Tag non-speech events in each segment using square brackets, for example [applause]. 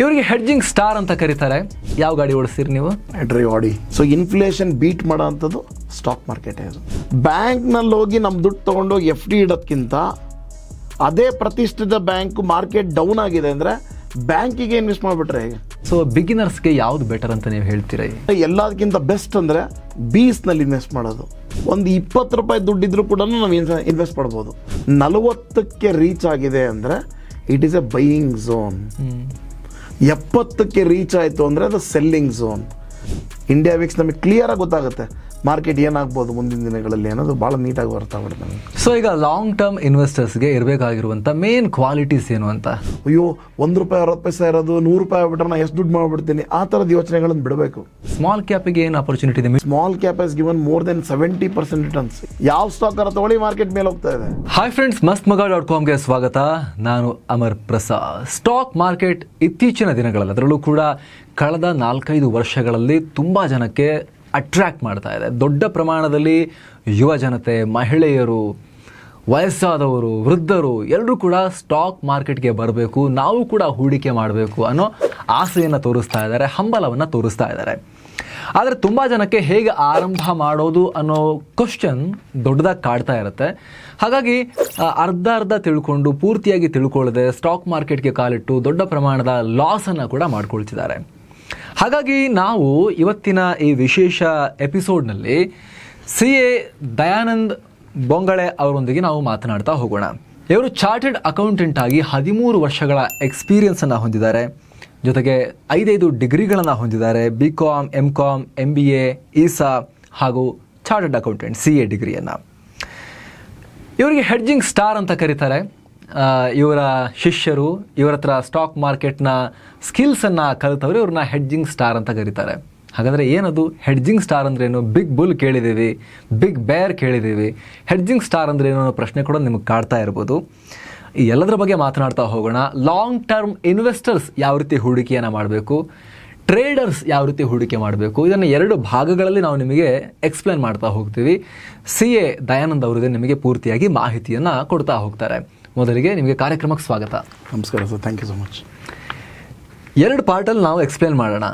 ಇವರಿಗೆ hedging star ಅಂತ ಕರೀತಾರೆ ಯಾವ ಗಾಡಿ ಓಡಿಸ್ತೀರಿ ನೀವು ಆಡಿ ಸೊ ಇನ್ಫ್ಲೇಷನ್ ಬೀಟ್ ಮಾಡೋ ಸ್ಟಾಕ್ ಮಾರ್ಕೆಟ್ ಅದು ಬ್ಯಾಂಕ್ನಲ್ಲಿ ಹೋಗಿ ನಮ್ಮ ದುಡ್ಡು ತಗೊಂಡೋಗಿ ಎಫ್ ಡಿ ಇಡೋದಕ್ಕಿಂತ ಅದೇ ಪ್ರತಿಷ್ಠಿತ ಬ್ಯಾಂಕ್ ಮಾರ್ಕೆಟ್ ಡೌನ್ ಆಗಿದೆ ಅಂದರೆ ಬ್ಯಾಂಕಿಗೆ ಇನ್ವೆಸ್ಟ್ ಮಾಡಿಬಿಟ್ರೆ ಸೊ ಬಿಗಿನರ್ಸ್ಗೆ ಯಾವ್ದು ಬೆಟರ್ ಅಂತ ನೀವು ಹೇಳ್ತೀರಾ ಎಲ್ಲದಕ್ಕಿಂತ ಬೆಸ್ಟ್ ಅಂದರೆ ಬೀಸ್ನಲ್ಲಿ ಇನ್ವೆಸ್ಟ್ ಮಾಡೋದು ಒಂದು ಇಪ್ಪತ್ತು ರೂಪಾಯಿ ಇದ್ರು ಕೂಡ ನಾವು ಇನ್ವೆಸ್ಟ್ ಮಾಡ್ಬೋದು ನಲವತ್ತಕ್ಕೆ ರೀಚ್ ಆಗಿದೆ ಅಂದರೆ it is a buying zone ಎಪ್ಪತ್ತಕ್ಕೆ ರೀಚ್ ಆಯಿತು ಅಂದರೆ ಅದು ಸೆಲ್ಲಿಂಗ್ ಝೋನ್ ಇಂಡಿಯಾ ವೀಕ್ಸ್ ನಮಗೆ ಕ್ಲಿಯರಾಗಿ ಗೊತ್ತಾಗುತ್ತೆ ಮಾರ್ಕೆಟ್ ಏನಾಗ್ಬೋದು ಮುಂದಿನ ದಿನಗಳಲ್ಲಿ ಅನ್ನೋದು ಭಾಳ ನೀಟಾಗಿ ಬರ್ತಾ ಬಿಡ್ತಾನೆ ಸೊ ಈಗ ಲಾಂಗ್ ಟರ್ಮ್ ಇನ್ವೆಸ್ಟರ್ಸ್ಗೆ ಇರಬೇಕಾಗಿರುವಂಥ ಮೇನ್ ಕ್ವಾಲಿಟೀಸ್ ಏನು ಅಂತ ಅಯ್ಯೋ ಒಂದು ರೂಪಾಯಿ ಅರವತ್ತು ಪೈಸೆ ಇರೋದು ನೂರು ರೂಪಾಯಿ ಆಗ್ಬಿಟ್ರೆ ನಾನು ಎಷ್ಟು ದುಡ್ಡು ಮಾಡಿಬಿಡ್ತೀನಿ ಆ ಥರದ ಯೋಚನೆಗಳನ್ನು ಬಿಡಬೇಕು ಸ್ಮಾಲ್ ಕ್ಯಾಪಿಗೆ ಏನು ಅಪರ್ಚುನಿಟಿ ಇದೆ small cap is given more than seventy percent returns ಯಾವ ಸ್ಟಾಕ್ ಅರ ತಗೊಳ್ಳಿ ಮಾರ್ಕೆಟ್ ಮೇಲೆ ಹೋಗ್ತಾ ಇದೆ ಹಾಯ್ ಫ್ರೆಂಡ್ಸ್ ಮಸ್ತ್ ಮಗ ಡಾಟ್ ಕಾಮ್ಗೆ ಸ್ವಾಗತ ನಾನು ಅಮರ್ ಪ್ರಸಾದ್ ಸ್ಟಾಕ್ ಮಾರ್ಕೆಟ್ ಇತ್ತೀಚಿನ ದಿನಗಳಲ್ಲಿ ಅದರಲ್ಲೂ ಕೂಡ ಕಳೆದ ನಾಲ್ಕೈದು ವರ್ಷಗಳಲ್ಲಿ ತುಂಬ ಜನಕ್ಕೆ ಅಟ್ರ್ಯಾಕ್ಟ್ ಮಾಡ್ತಾ ಇದೆ ದೊಡ್ಡ ಪ್ರಮಾಣದಲ್ಲಿ ಯುವ ಜನತೆ ಮಹಿಳೆಯರು ವಯಸ್ಸಾದವರು ವೃದ್ಧರು ಎಲ್ಲರೂ ಕೂಡ ಸ್ಟಾಕ್ ಮಾರ್ಕೆಟ್ಗೆ ಬರಬೇಕು ನಾವು ಕೂಡ ಹೂಡಿಕೆ ಮಾಡಬೇಕು ಅನ್ನೋ ಆಸೆಯನ್ನು ತೋರಿಸ್ತಾ ಇದ್ದಾರೆ ಹಂಬಲವನ್ನು ತೋರಿಸ್ತಾ ಇದ್ದಾರೆ ಆದರೆ ತುಂಬ ಜನಕ್ಕೆ ಹೇಗೆ ಆರಂಭ ಮಾಡೋದು ಅನ್ನೋ ಕ್ವಶನ್ ದೊಡ್ಡದಾಗಿ ಕಾಡ್ತಾ ಇರುತ್ತೆ ಹಾಗಾಗಿ ಅರ್ಧ ಅರ್ಧ ತಿಳ್ಕೊಂಡು ಪೂರ್ತಿಯಾಗಿ ತಿಳ್ಕೊಳ್ಳದೆ ಸ್ಟಾಕ್ ಮಾರ್ಕೆಟ್ಗೆ ಕಾಲಿಟ್ಟು ದೊಡ್ಡ ಪ್ರಮಾಣದ ಲಾಸನ್ನು ಕೂಡ ಮಾಡ್ಕೊಳ್ತಿದ್ದಾರೆ ಹಾಗಾಗಿ ನಾವು ಇವತ್ತಿನ ಈ ವಿಶೇಷ ಎಪಿಸೋಡ್ನಲ್ಲಿ ಸಿ ಎ ದಯಾನಂದ್ ಬೊಂಗಳೆ ಅವರೊಂದಿಗೆ ನಾವು ಮಾತನಾಡ್ತಾ ಹೋಗೋಣ ಇವರು ಚಾರ್ಟೆಡ್ ಅಕೌಂಟೆಂಟ್ ಆಗಿ ಹದಿಮೂರು ವರ್ಷಗಳ ಎಕ್ಸ್ಪೀರಿಯನ್ಸನ್ನು ಹೊಂದಿದ್ದಾರೆ ಜೊತೆಗೆ ಐದೈದು ಡಿಗ್ರಿಗಳನ್ನು ಹೊಂದಿದ್ದಾರೆ B Com M Com M B A ಇಸಾ ಹಾಗೂ ಚಾರ್ಟೆಡ್ ಅಕೌಂಟೆಂಟ್ ಸಿ ಎ ಡಿಗ್ರಿಯನ್ನು ಇವರಿಗೆ ಹೆಡ್ಜಿಂಗ್ ಸ್ಟಾರ್ ಅಂತ ಕರೀತಾರೆ ಇವರ ಶಿಷ್ಯರು ಇವರ ಹತ್ರ ಸ್ಟಾಕ್ ಮಾರ್ಕೆಟ್ನ ಸ್ಕಿಲ್ಸನ್ನು ಕಲಿತವ್ರೆ ಇವ್ರನ್ನ ಹೆಡ್ಜಿಂಗ್ ಸ್ಟಾರ್ ಅಂತ ಕರೀತಾರೆ ಹಾಗಾದರೆ ಏನದು ಹೆಡ್ಜಿಂಗ್ ಸ್ಟಾರ್ ಅಂದ್ರೇನು ಬಿಗ್ ಬುಲ್ ಕೇಳಿದ್ದೀವಿ ಬಿಗ್ ಬೇರ್ ಕೇಳಿದ್ದೀವಿ ಹೆಡ್ಜಿಂಗ್ ಸ್ಟಾರ್ ಅಂದ್ರೇನು ಅನ್ನೋ ಪ್ರಶ್ನೆ ಕೂಡ ನಿಮಗೆ ಕಾಡ್ತಾ ಇರ್ಬೋದು ಈ ಎಲ್ಲದರ ಬಗ್ಗೆ ಮಾತನಾಡ್ತಾ ಹೋಗೋಣ ಲಾಂಗ್ ಟರ್ಮ್ ಇನ್ವೆಸ್ಟರ್ಸ್ ಯಾವ ರೀತಿ ಹೂಡಿಕೆಯನ್ನು ಮಾಡಬೇಕು ಟ್ರೇಡರ್ಸ್ ಯಾವ ರೀತಿ ಹೂಡಿಕೆ ಮಾಡಬೇಕು ಇದನ್ನು ಎರಡು ಭಾಗಗಳಲ್ಲಿ ನಾವು ನಿಮಗೆ ಎಕ್ಸ್ಪ್ಲೇನ್ ಮಾಡ್ತಾ ಹೋಗ್ತೀವಿ ಸಿ ಎ ದಯಾನಂದ್ ಅವರಿಗೆ ನಿಮಗೆ ಪೂರ್ತಿಯಾಗಿ ಮಾಹಿತಿಯನ್ನು ಕೊಡ್ತಾ ಹೋಗ್ತಾರೆ ಮೊದಲಿಗೆ ನಿಮಗೆ ಕಾರ್ಯಕ್ರಮಕ್ಕೆ ಸ್ವಾಗತ ನಮಸ್ಕಾರ sir thank you so much ಎರಡು ಪಾರ್ಟಲ್ಲಿ ನಾವು ಎಕ್ಸ್ಪ್ಲೇನ್ ಮಾಡೋಣ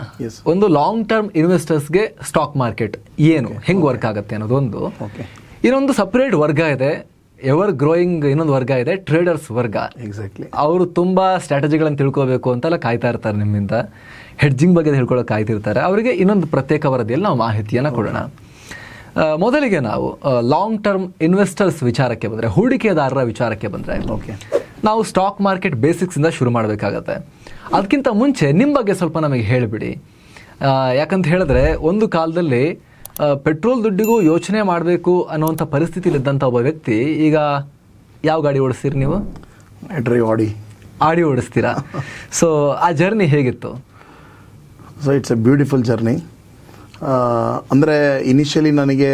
ಒಂದು ಲಾಂಗ್ ಟರ್ಮ್ ಇನ್ವೆಸ್ಟರ್ಸ್ಗೆ ಸ್ಟಾಕ್ ಮಾರ್ಕೆಟ್ ಏನು ಹೆಂಗೆ ವರ್ಕ್ ಆಗುತ್ತೆ ಅನ್ನೋದೊಂದು ಒಂದು ಇನ್ನೊಂದು ಸಪ್ರೇಟ್ ವರ್ಗ ಇದೆ ಎವರ್ ಗ್ರೋಯಿಂಗ್ ಇನ್ನೊಂದು ವರ್ಗ ಇದೆ ಟ್ರೇಡರ್ಸ್ ವರ್ಗ ಎಕ್ಸಾಕ್ಟ್ಲಿ ಅವರು ತುಂಬ ಸ್ಟ್ರಾಟಜಿಗಳನ್ನು ತಿಳ್ಕೊಬೇಕು ಅಂತೆಲ್ಲ ಕಾಯ್ತಾ ಇರ್ತಾರೆ ನಿಮ್ಮಿಂದ ಹೆಡ್ಜಿಂಗ್ ಬಗ್ಗೆ ಹೇಳ್ಕೊಳ್ಳೋಕೆ ಕಾಯ್ತಿರ್ತಾರೆ ಅವರಿಗೆ ಇನ್ನೊಂದು ಪ್ರತ್ಯೇಕ ವರದಿಯಲ್ಲಿ ನಾವು ಮಾಹಿತಿಯನ್ನು ಕೊಡೋಣ ಮೊದಲಿಗೆ ನಾವು ಲಾಂಗ್ ಟರ್ಮ್ ಇನ್ವೆಸ್ಟರ್ಸ್ ವಿಚಾರಕ್ಕೆ ಬಂದರೆ ಹೂಡಿಕೆದಾರರ ವಿಚಾರಕ್ಕೆ ಬಂದರೆ ಓಕೆ ನಾವು ಸ್ಟಾಕ್ ಮಾರ್ಕೆಟ್ ಬೇಸಿಕ್ಸಿಂದ ಶುರು ಮಾಡಬೇಕಾಗತ್ತೆ ಅದಕ್ಕಿಂತ ಮುಂಚೆ ನಿಮ್ಮ ಬಗ್ಗೆ ಸ್ವಲ್ಪ ನಮಗೆ ಹೇಳಿಬಿಡಿ ಯಾಕಂತ ಹೇಳಿದ್ರೆ ಒಂದು ಕಾಲದಲ್ಲಿ ಪೆಟ್ರೋಲ್ ದುಡ್ಡಿಗೂ ಯೋಚನೆ ಮಾಡಬೇಕು ಅನ್ನುವಂಥ ಪರಿಸ್ಥಿತಿಯಲ್ಲಿದ್ದಂಥ ಒಬ್ಬ ವ್ಯಕ್ತಿ ಈಗ ಯಾವ ಗಾಡಿ ಓಡಿಸ್ತೀರಿ ನೀವು ಆಡಿ ಆಡಿ ಓಡಿಸ್ತೀರಾ ಸೊ [laughs] ಆ ಜರ್ನಿ ಹೇಗಿತ್ತು so it's A beautiful journey ಅಂದರೆ ಇನಿಷಿಯಲಿ ನನಗೆ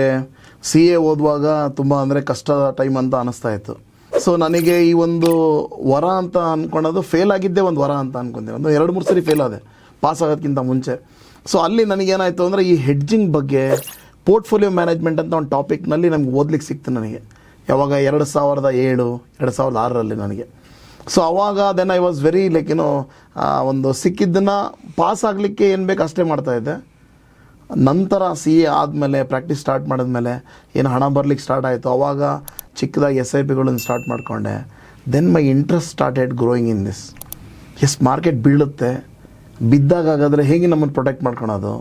ಸಿ ಎ ಓದುವಾಗ ತುಂಬ ಅಂದರೆ ಕಷ್ಟ ಟೈಮ್ ಅಂತ ಅನಿಸ್ತಾ ಇತ್ತು ಸೊ ನನಗೆ ಈ ಒಂದು ವರ ಅಂತ ಅಂದ್ಕೊಳೋದು ಫೇಲ್ ಆಗಿದ್ದೇ ಒಂದು ವರ ಅಂತ ಅಂದ್ಕೊಂಡೆ ಒಂದು ಎರಡು ಮೂರು ಸರಿ ಫೇಲ್ ಆದೆ ಪಾಸ್ ಆಗೋದಕ್ಕಿಂತ ಮುಂಚೆ ಸೊ ಅಲ್ಲಿ ನನಗೇನಾಯಿತು ಅಂದರೆ ಈ ಹೆಡ್ಜಿಂಗ್ ಬಗ್ಗೆ ಪೋರ್ಟ್ಫೋಲಿಯೋ ಮ್ಯಾನೇಜ್ಮೆಂಟ್ ಅಂತ ಒಂದು ಟಾಪಿಕ್ನಲ್ಲಿ ನಮ್ಗೆ ಓದ್ಲಿಕ್ಕೆ ಸಿಕ್ತು ನನಗೆ ಯಾವಾಗ ಎರಡು ಸಾವಿರದ ಏಳು ಎರಡು ಸಾವಿರದ ಆರರಲ್ಲಿ ನನಗೆ ಸೊ ಅವಾಗ then I was very like ಏನೋ ಒಂದು ಸಿಕ್ಕಿದ್ದನ್ನು ಪಾಸ್ ಆಗಲಿಕ್ಕೆ ಏನು ಬೇಕು ಅಷ್ಟೇ ಮಾಡ್ತಾಯಿದ್ದೆ ನಂತರ ಸಿ ಎ ಆದಮೇಲೆ ಪ್ರಾಕ್ಟೀಸ್ ಸ್ಟಾರ್ಟ್ ಮಾಡಿದ್ಮೇಲೆ ಏನು ಹಣ ಬರ್ಲಿಕ್ಕೆ ಸ್ಟಾರ್ಟ್ ಆಯಿತು ಅವಾಗ ಚಿಕ್ಕದಾಗಿ ಎಸ್ ಐ ಪಿಗಳನ್ನು ಸ್ಟಾರ್ಟ್ ಮಾಡಿಕೊಂಡೆ then my interest start started growing in this ಎಸ್ ಮಾರ್ಕೆಟ್ ಬೀಳುತ್ತೆ ಹಾಗಾದರೆ ಹೇಗೆ ನಮ್ಮನ್ನು ಪ್ರೊಟೆಕ್ಟ್ ಮಾಡ್ಕೊಳೋದು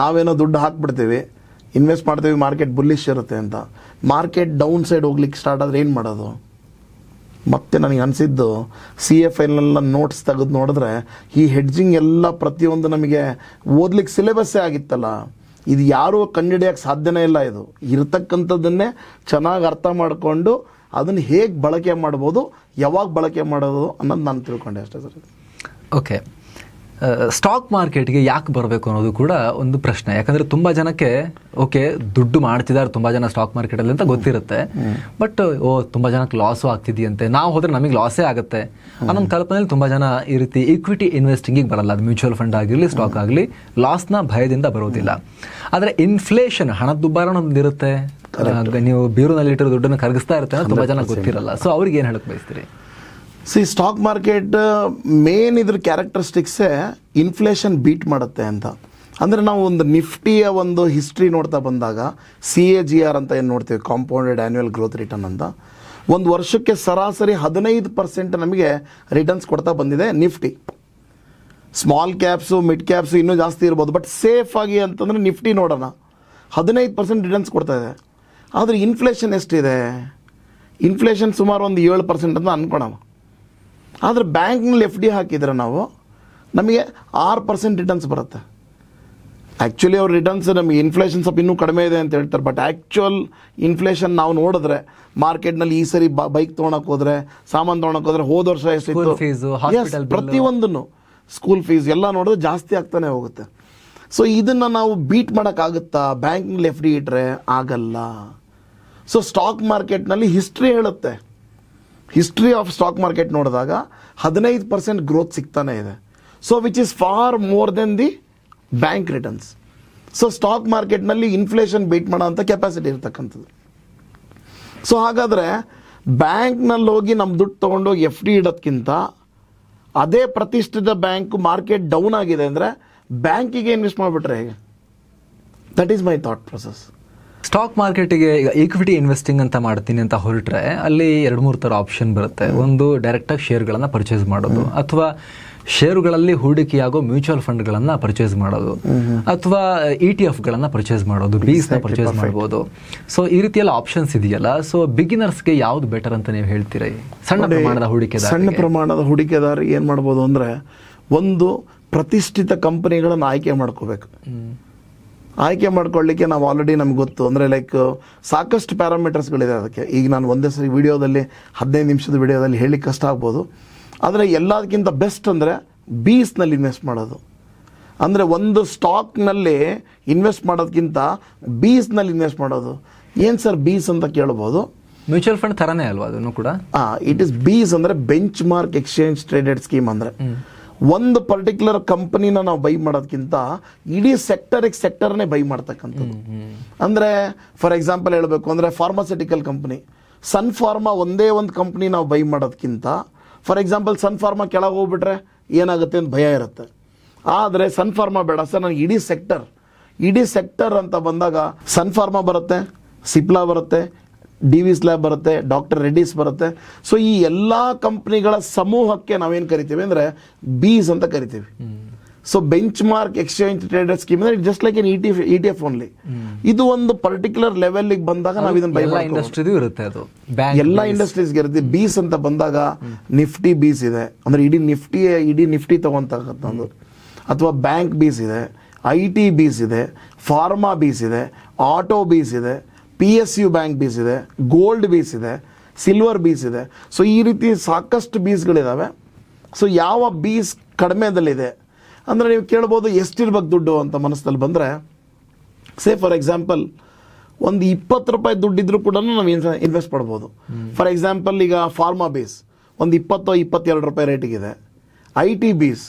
ನಾವೇನೋ ದುಡ್ಡು ಹಾಕ್ಬಿಡ್ತೀವಿ ಇನ್ವೆಸ್ಟ್ ಮಾಡ್ತೀವಿ ಮಾರ್ಕೆಟ್ ಬುಲ್ಲಿಶ್ ಇರುತ್ತೆ ಅಂತ ಮಾರ್ಕೆಟ್ ಡೌನ್ ಸೈಡ್ ಹೋಗ್ಲಿಕ್ಕೆ ಸ್ಟಾರ್ಟ್ ಆದರೆ ಏನು ಮಾಡೋದು ಮತ್ತೆ ನನಗೆ ಅನಿಸಿದ್ದು ಸಿ ಎಫ್ ಐನೆಲ್ಲ ನೋಟ್ಸ್ ತೆಗೆದು ನೋಡಿದ್ರೆ ಈ ಹೆಡ್ಜಿಂಗ್ ಎಲ್ಲ ಪ್ರತಿಯೊಂದು ನಮಗೆ ಓದ್ಲಿಕ್ಕೆ ಸಿಲೆಬಸ್ಸೇ ಆಗಿತ್ತಲ್ಲ ಇದು ಯಾರೂ ಕಂಡುಹಿಡಿಯೋಕ್ಕೆ ಸಾಧ್ಯನೇ ಇಲ್ಲ ಇದು ಇರತಕ್ಕಂಥದ್ದನ್ನೇ ಚೆನ್ನಾಗಿ ಅರ್ಥ ಮಾಡಿಕೊಂಡು ಅದನ್ನು ಹೇಗೆ ಬಳಕೆ ಮಾಡ್ಬೋದು ಯಾವಾಗ ಬಳಕೆ ಮಾಡೋದು ಅನ್ನೋದು ನಾನು ತಿಳ್ಕೊಂಡೆ ಅಷ್ಟೇ ಸರ್ ಓಕೆ ಸ್ಟಾಕ್ ಮಾರ್ಕೆಟ್ಗೆ ಯಾಕೆ ಬರಬೇಕು ಅನ್ನೋದು ಕೂಡ ಒಂದು ಪ್ರಶ್ನೆ ಯಾಕಂದ್ರೆ ತುಂಬಾ ಜನಕ್ಕೆ ಓಕೆ ದುಡ್ಡು ಮಾಡ್ತಿದ್ದಾರೆ ತುಂಬಾ ಜನ ಸ್ಟಾಕ್ ಮಾರ್ಕೆಟಲ್ಲಿ ಅಂತ ಗೊತ್ತಿರುತ್ತೆ ಬಟ್ ಓ ತುಂಬಾ ಜನಕ್ಕೆ ಲಾಸು ಆಗ್ತಿದೆಯಂತೆ ನಾವು ಹೋದ್ರೆ ನಮಗೆ ಲಾಸೇ ಆಗುತ್ತೆ ಅನ್ನೊಂದು ಕಲ್ಪನೆಯಲ್ಲಿ ತುಂಬಾ ಜನ ಈ ರೀತಿ ಇಕ್ವಿಟಿ ಇನ್ವೆಸ್ಟಿಂಗಿಗೆ ಬರಲ್ಲ ಅದು ಮ್ಯೂಚುವಲ್ ಫಂಡ್ ಆಗಿರಲಿ ಸ್ಟಾಕ್ ಆಗಲಿ ಲಾಸ್ನ ಭಯದಿಂದ ಬರೋದಿಲ್ಲ ಆದರೆ ಇನ್ಫ್ಲೇಷನ್ ಹಣದುಬ್ಬಾರ ಇರುತ್ತೆ ನೀವು ಬೀರುನಲ್ಲಿ ಇಟ್ಟಿರೋ ದುಡ್ಡನ್ನು ಕರಗಿಸ್ತಾ ಇರ್ತಾರೆ ತುಂಬಾ ಜನ ಗೊತ್ತಿರಲ್ಲ ಸೊ ಅವ್ರಿಗೆ ಏನು ಹೇಳಕ್ ಬಯಸ್ತೀರಿ ಸಿ ಸ್ಟಾಕ್ ಮಾರ್ಕೆಟ್ ಮೇನ್ ಇದ್ರ ಕ್ಯಾರೆಕ್ಟರಿಸ್ಟಿಕ್ಸೇ ಇನ್ಫ್ಲೇಷನ್ ಬೀಟ್ ಮಾಡುತ್ತೆ ಅಂತ ಅಂದರೆ ನಾವು ಒಂದು ನಿಫ್ಟಿಯ ಒಂದು ಹಿಸ್ಟ್ರಿ ನೋಡ್ತಾ ಬಂದಾಗ ಸಿ ಎ ಜಿ ಆರ್ ಅಂತ ಏನು ನೋಡ್ತೀವಿ ಕಾಂಪೌಂಡೆಡ್ ಆ್ಯನ್ಯುವಲ್ ಗ್ರೋತ್ ರಿಟರ್ನ್ ಅಂತ ಒಂದು ವರ್ಷಕ್ಕೆ ಸರಾಸರಿ ಹದಿನೈದು ಪರ್ಸೆಂಟ್ ನಮಗೆ ರಿಟರ್ನ್ಸ್ ಕೊಡ್ತಾ ಬಂದಿದೆ Nifty small caps mid caps ಇನ್ನೂ ಜಾಸ್ತಿ ಇರ್ಬೋದು ಬಟ್ ಸೇಫ್ ಆಗಿ ಅಂತಂದರೆ ನಿಫ್ಟಿ ನೋಡೋಣ ಹದಿನೈದು ಪರ್ಸೆಂಟ್ ರಿಟರ್ನ್ಸ್ ಕೊಡ್ತಾ ಇದೆ ಆದರೆ ಇನ್ಫ್ಲೇಷನ್ ಎಷ್ಟಿದೆ ಇನ್ಫ್ಲೇಷನ್ ಸುಮಾರು ಒಂದು ಏಳು ಪರ್ಸೆಂಟ್ ಅಂತ ಅನ್ಕೊಳವ ಆದರೆ ಬ್ಯಾಂಕ್ನಲ್ಲಿ ಎಫ್ ಡಿ ಹಾಕಿದ್ರೆ ನಾವು ನಮಗೆ ಆರು ಪರ್ಸೆಂಟ್ ರಿಟರ್ನ್ಸ್ ಬರುತ್ತೆ ಆ್ಯಕ್ಚುಲಿ ಅವ್ರ ರಿಟರ್ನ್ಸ್ ನಮಗೆ ಇನ್ಫ್ಲೇಷನ್ ಸ್ವಲ್ಪ ಇನ್ನೂ ಕಡಿಮೆ ಇದೆ ಅಂತ ಹೇಳ್ತಾರೆ ಬಟ್ ಆ್ಯಕ್ಚುಯಲ್ ಇನ್ಫ್ಲೇಷನ್ ನಾವು ನೋಡಿದ್ರೆ ಮಾರ್ಕೆಟ್ನಲ್ಲಿ ಈ ಸರಿ ಬೈಕ್ ತೊಗೊಳಕ್ಕೆ ಹೋದ್ರೆ ಸಾಮಾನು ತೊಗೊಳಕ್ಕೆ ಹೋದ್ರೆ ಹೋದ ವರ್ಷ ಎಷ್ಟಿತ್ತು ಪ್ರತಿಯೊಂದನ್ನು ಸ್ಕೂಲ್ ಫೀಸ್ ಎಲ್ಲ ನೋಡಿದ್ರೆ ಜಾಸ್ತಿ ಆಗ್ತಾನೆ ಹೋಗುತ್ತೆ ಸೊ ಇದನ್ನು ನಾವು ಬೀಟ್ ಮಾಡೋಕ್ಕಾಗುತ್ತಾ ಬ್ಯಾಂಕ್ನಲ್ಲಿ ಎಫ್ ಡಿ ಇಟ್ಟರೆ ಆಗಲ್ಲ ಸೊ ಸ್ಟಾಕ್ ಮಾರ್ಕೆಟ್ನಲ್ಲಿ ಹಿಸ್ಟ್ರಿ ಹೇಳುತ್ತೆ ಹಿಸ್ಟ್ರಿ ಆಫ್ ಸ್ಟಾಕ್ ಮಾರ್ಕೆಟ್ ನೋಡಿದಾಗ ಹದಿನೈದು ಪರ್ಸೆಂಟ್ ಗ್ರೋತ್ ಸಿಗ್ತಾನೆ ಇದೆ so which is far more than the bank returns so stock ಮಾರ್ಕೆಟ್ನಲ್ಲಿ ಇನ್ಫ್ಲೇಷನ್ ಬೀಟ್ ಮಾಡೋ ಅಂಥ ಕೆಪಾಸಿಟಿ ಇರತಕ್ಕಂಥದ್ದು ಸೊ ಹಾಗಾದರೆ ಬ್ಯಾಂಕ್ನಲ್ಲಿ ಹೋಗಿ ನಮ್ಮ ದುಡ್ಡು ತೊಗೊಂಡೋಗಿ ಎಫ್ ಡಿ ಇಡೋದಕ್ಕಿಂತ ಅದೇ ಪ್ರತಿಷ್ಠಿತ ಬ್ಯಾಂಕ್ ಮಾರ್ಕೆಟ್ ಡೌನ್ ಆಗಿದೆ ಅಂದರೆ ಬ್ಯಾಂಕಿಗೆ ಇನ್ವೆಸ್ಟ್ ಮಾಡಿಬಿಟ್ರೆ ಹೇಗೆ that is my thought process stock ಮಾರ್ಕೆಟಿಗೆ ಈಗ ಈಕ್ವಿಟಿ ಇನ್ವೆಸ್ಟಿಂಗ್ ಅಂತ ಮಾಡ್ತೀನಿ ಅಂತ ಹೊರಟ್ರೆ ಅಲ್ಲಿ ಎರಡು ಮೂರು ಥರ ಆಪ್ಷನ್ ಬರುತ್ತೆ ಒಂದು ಡೈರೆಕ್ಟಾಗಿ ಶೇರ್ಗಳನ್ನು ಪರ್ಚೇಸ್ ಮಾಡೋದು ಅಥವಾ ಶೇರುಗಳಲ್ಲಿ ಹೂಡಿಕೆಯಾಗೋ ಮ್ಯೂಚುವಲ್ ಫಂಡ್ಗಳನ್ನು ಪರ್ಚೇಸ್ ಮಾಡೋದು ಅಥವಾ ಇ ಟಿ ಎಫ್ಗಳನ್ನು ಪರ್ಚೇಸ್ ಮಾಡೋದು ಬೀಸ್ನ ಪರ್ಚೇಸ್ ಮಾಡ್ಬೋದು ಸೊ ಈ ರೀತಿಯೆಲ್ಲ ಆಪ್ಷನ್ಸ್ ಇದೆಯಲ್ಲ ಸೊ ಬಿಗಿನರ್ಸ್ಗೆ ಯಾವ್ದು ಬೆಟರ್ ಅಂತ ನೀವು ಹೇಳ್ತೀರಿ ಸಣ್ಣ ಪ್ರಮಾಣದ ಹೂಡಿಕೆ ಸಣ್ಣ ಪ್ರಮಾಣದ ಹೂಡಿಕೆದಾರ ಏನು ಮಾಡ್ಬೋದು ಅಂದರೆ ಒಂದು ಪ್ರತಿಷ್ಠಿತ ಕಂಪನಿಗಳನ್ನು ಆಯ್ಕೆ ಮಾಡ್ಕೋಬೇಕು ಆಯ್ಕೆ ಮಾಡ್ಕೊಳ್ಳಿಕ್ಕೆ ನಾವು ಆಲ್ರೆಡಿ ನಮ್ಗೆ ಗೊತ್ತು ಅಂದರೆ ಲೈಕ್ ಸಾಕಷ್ಟು ಪ್ಯಾರಾಮೀಟರ್ಸ್ಗಳಿದೆ ಅದಕ್ಕೆ ಈಗ ನಾನು ಒಂದೇ ಸರಿ ವಿಡಿಯೋದಲ್ಲಿ ಹದಿನೈದು ನಿಮಿಷದ ವಿಡಿಯೋದಲ್ಲಿ ಹೇಳಿ ಕಷ್ಟ ಆಗ್ಬೋದು ಆದರೆ ಎಲ್ಲದಕ್ಕಿಂತ ಬೆಸ್ಟ್ ಅಂದರೆ ಬೀಸ್ನಲ್ಲಿ ಇನ್ವೆಸ್ಟ್ ಮಾಡೋದು ಅಂದರೆ ಒಂದು ಸ್ಟಾಕ್ನಲ್ಲಿ ಇನ್ವೆಸ್ಟ್ ಮಾಡೋದಕ್ಕಿಂತ ಬೀಸ್ನಲ್ಲಿ ಇನ್ವೆಸ್ಟ್ ಮಾಡೋದು ಏನು ಸರ್ ಬೀಸ್ ಅಂತ ಕೇಳ್ಬೋದು ಮ್ಯೂಚುವಲ್ ಫಂಡ್ ಥರನೇ ಅಲ್ವಾ ಅದನ್ನು ಕೂಡ ಹಾಂ ಇಟ್ ಇಸ್ ಬೀಸ್ ಅಂದರೆ benchmark exchange traded scheme ಅಂದರೆ ಒಂದು ಪರ್ಟಿಕ್ಯುಲರ್ ಕಂಪನಿನ ನಾವು ಬೈ ಮಾಡೋದಕ್ಕಿಂತ ಇಡೀ ಸೆಕ್ಟರ್ಗೆ ಸೆಕ್ಟರ್ನೇ ಬೈ ಮಾಡ್ತಕ್ಕಂಥದ್ದು ಅಂದರೆ ಫಾರ್ ಎಕ್ಸಾಂಪಲ್ ಹೇಳಬೇಕು ಅಂದರೆ ಫಾರ್ಮಾಸ್ಯೂಟಿಕಲ್ ಕಂಪ್ನಿ ಸನ್ ಫಾರ್ಮಾ ಒಂದೇ ಒಂದು ಕಂಪ್ನಿ ನಾವು ಬೈ ಮಾಡೋದಕ್ಕಿಂತ ಫಾರ್ ಎಕ್ಸಾಂಪಲ್ ಸನ್ ಫಾರ್ಮಾ ಕೆಳಗೆ ಹೋಗ್ಬಿಟ್ರೆ ಏನಾಗುತ್ತೆ ಅಂತ ಭಯ ಇರುತ್ತೆ ಆದರೆ ಸನ್ ಫಾರ್ಮಾ ಬೇಡ ಸರ್ ನನಗೆ ಇಡೀ ಸೆಕ್ಟರ್ ಇಡೀ ಸೆಕ್ಟರ್ ಅಂತ ಬಂದಾಗ ಸನ್ ಫಾರ್ಮಾ ಬರುತ್ತೆ ಸಿಪ್ಲಾ ಬರುತ್ತೆ ಡಿ ವಿ ಸ್ಲ್ಯಾಬ್ ಬರುತ್ತೆ ಡಾಕ್ಟರ್ ರೆಡ್ಡಿಸ್ ಬರುತ್ತೆ ಸೊ ಈ ಎಲ್ಲ ಕಂಪ್ನಿಗಳ ಸಮೂಹಕ್ಕೆ ನಾವೇನು ಕರಿತೀವಿ ಅಂದ್ರೆ ಬೀಸ್ ಅಂತ ಕರಿತೀವಿ so benchmark exchange trader scheme ಅಂದ್ರೆ just like N E T E T F only ಇದು ಒಂದು ಪರ್ಟಿಕ್ಯುಲರ್ ಲೆವೆಲ್ ಬಂದಾಗ ನಾವು ಇದನ್ನ ಇರುತ್ತೆ ಅದು ಎಲ್ಲ ಇಂಡಸ್ಟ್ರೀಸ್ಗೆ ಇರುತ್ತೆ ಬೀಸ್ ಅಂತ ಬಂದಾಗ ನಿಫ್ಟಿ ಬೀಸ್ ಇದೆ ಅಂದ್ರೆ ಇಡೀ ನಿಫ್ಟಿ ಇಡೀ ನಿಫ್ಟಿ ತಗೊಂತಕ್ಕಂಥದ್ದು ಅಥವಾ ಬ್ಯಾಂಕ್ ಬೀಸ್ ಇದೆ ಐ ಟಿ ಬೀಸ್ ಇದೆ ಫಾರ್ಮಾ ಬೀಸ್ ಇದೆ ಆಟೋ ಬೀಸ್ ಇದೆ P S U bank BeES ಇದೆ ಗೋಲ್ಡ್ ಬೀಸ್ ಇದೆ ಸಿಲ್ವರ್ ಬೀಸ್ ಇದೆ ಸೊ ಈ ರೀತಿ ಸಾಕಷ್ಟು ಬೀಸ್ಗಳಿದ್ದಾವೆ ಸೊ ಯಾವ ಬೀಸ್ ಕಡಿಮೆದಲ್ಲಿದೆ ಅಂದರೆ ನೀವು ಕೇಳ್ಬೋದು ಎಷ್ಟಿರ್ಬೇಕು ದುಡ್ಡು ಅಂತ ಮನಸ್ಸಲ್ಲಿ ಬಂದರೆ ಸೇ ಫಾರ್ ಎಕ್ಸಾಂಪಲ್ ಒಂದು ಇಪ್ಪತ್ತು ರೂಪಾಯಿ ದುಡ್ಡಿದ್ರೂ ಕೂಡ ನಾವು ಇನ್ವೆಸ್ಟ್ ಮಾಡ್ಬೋದು ಫಾರ್ ಎಕ್ಸಾಂಪಲ್ ಈಗ ಫಾರ್ಮಾ ಬೀಸ್ ಒಂದು ಇಪ್ಪತ್ತೋ ಇಪ್ಪತ್ತೆರಡು ರೂಪಾಯಿ ರೇಟಿಗಿದೆ ಐ ಟಿ ಬೀಸ್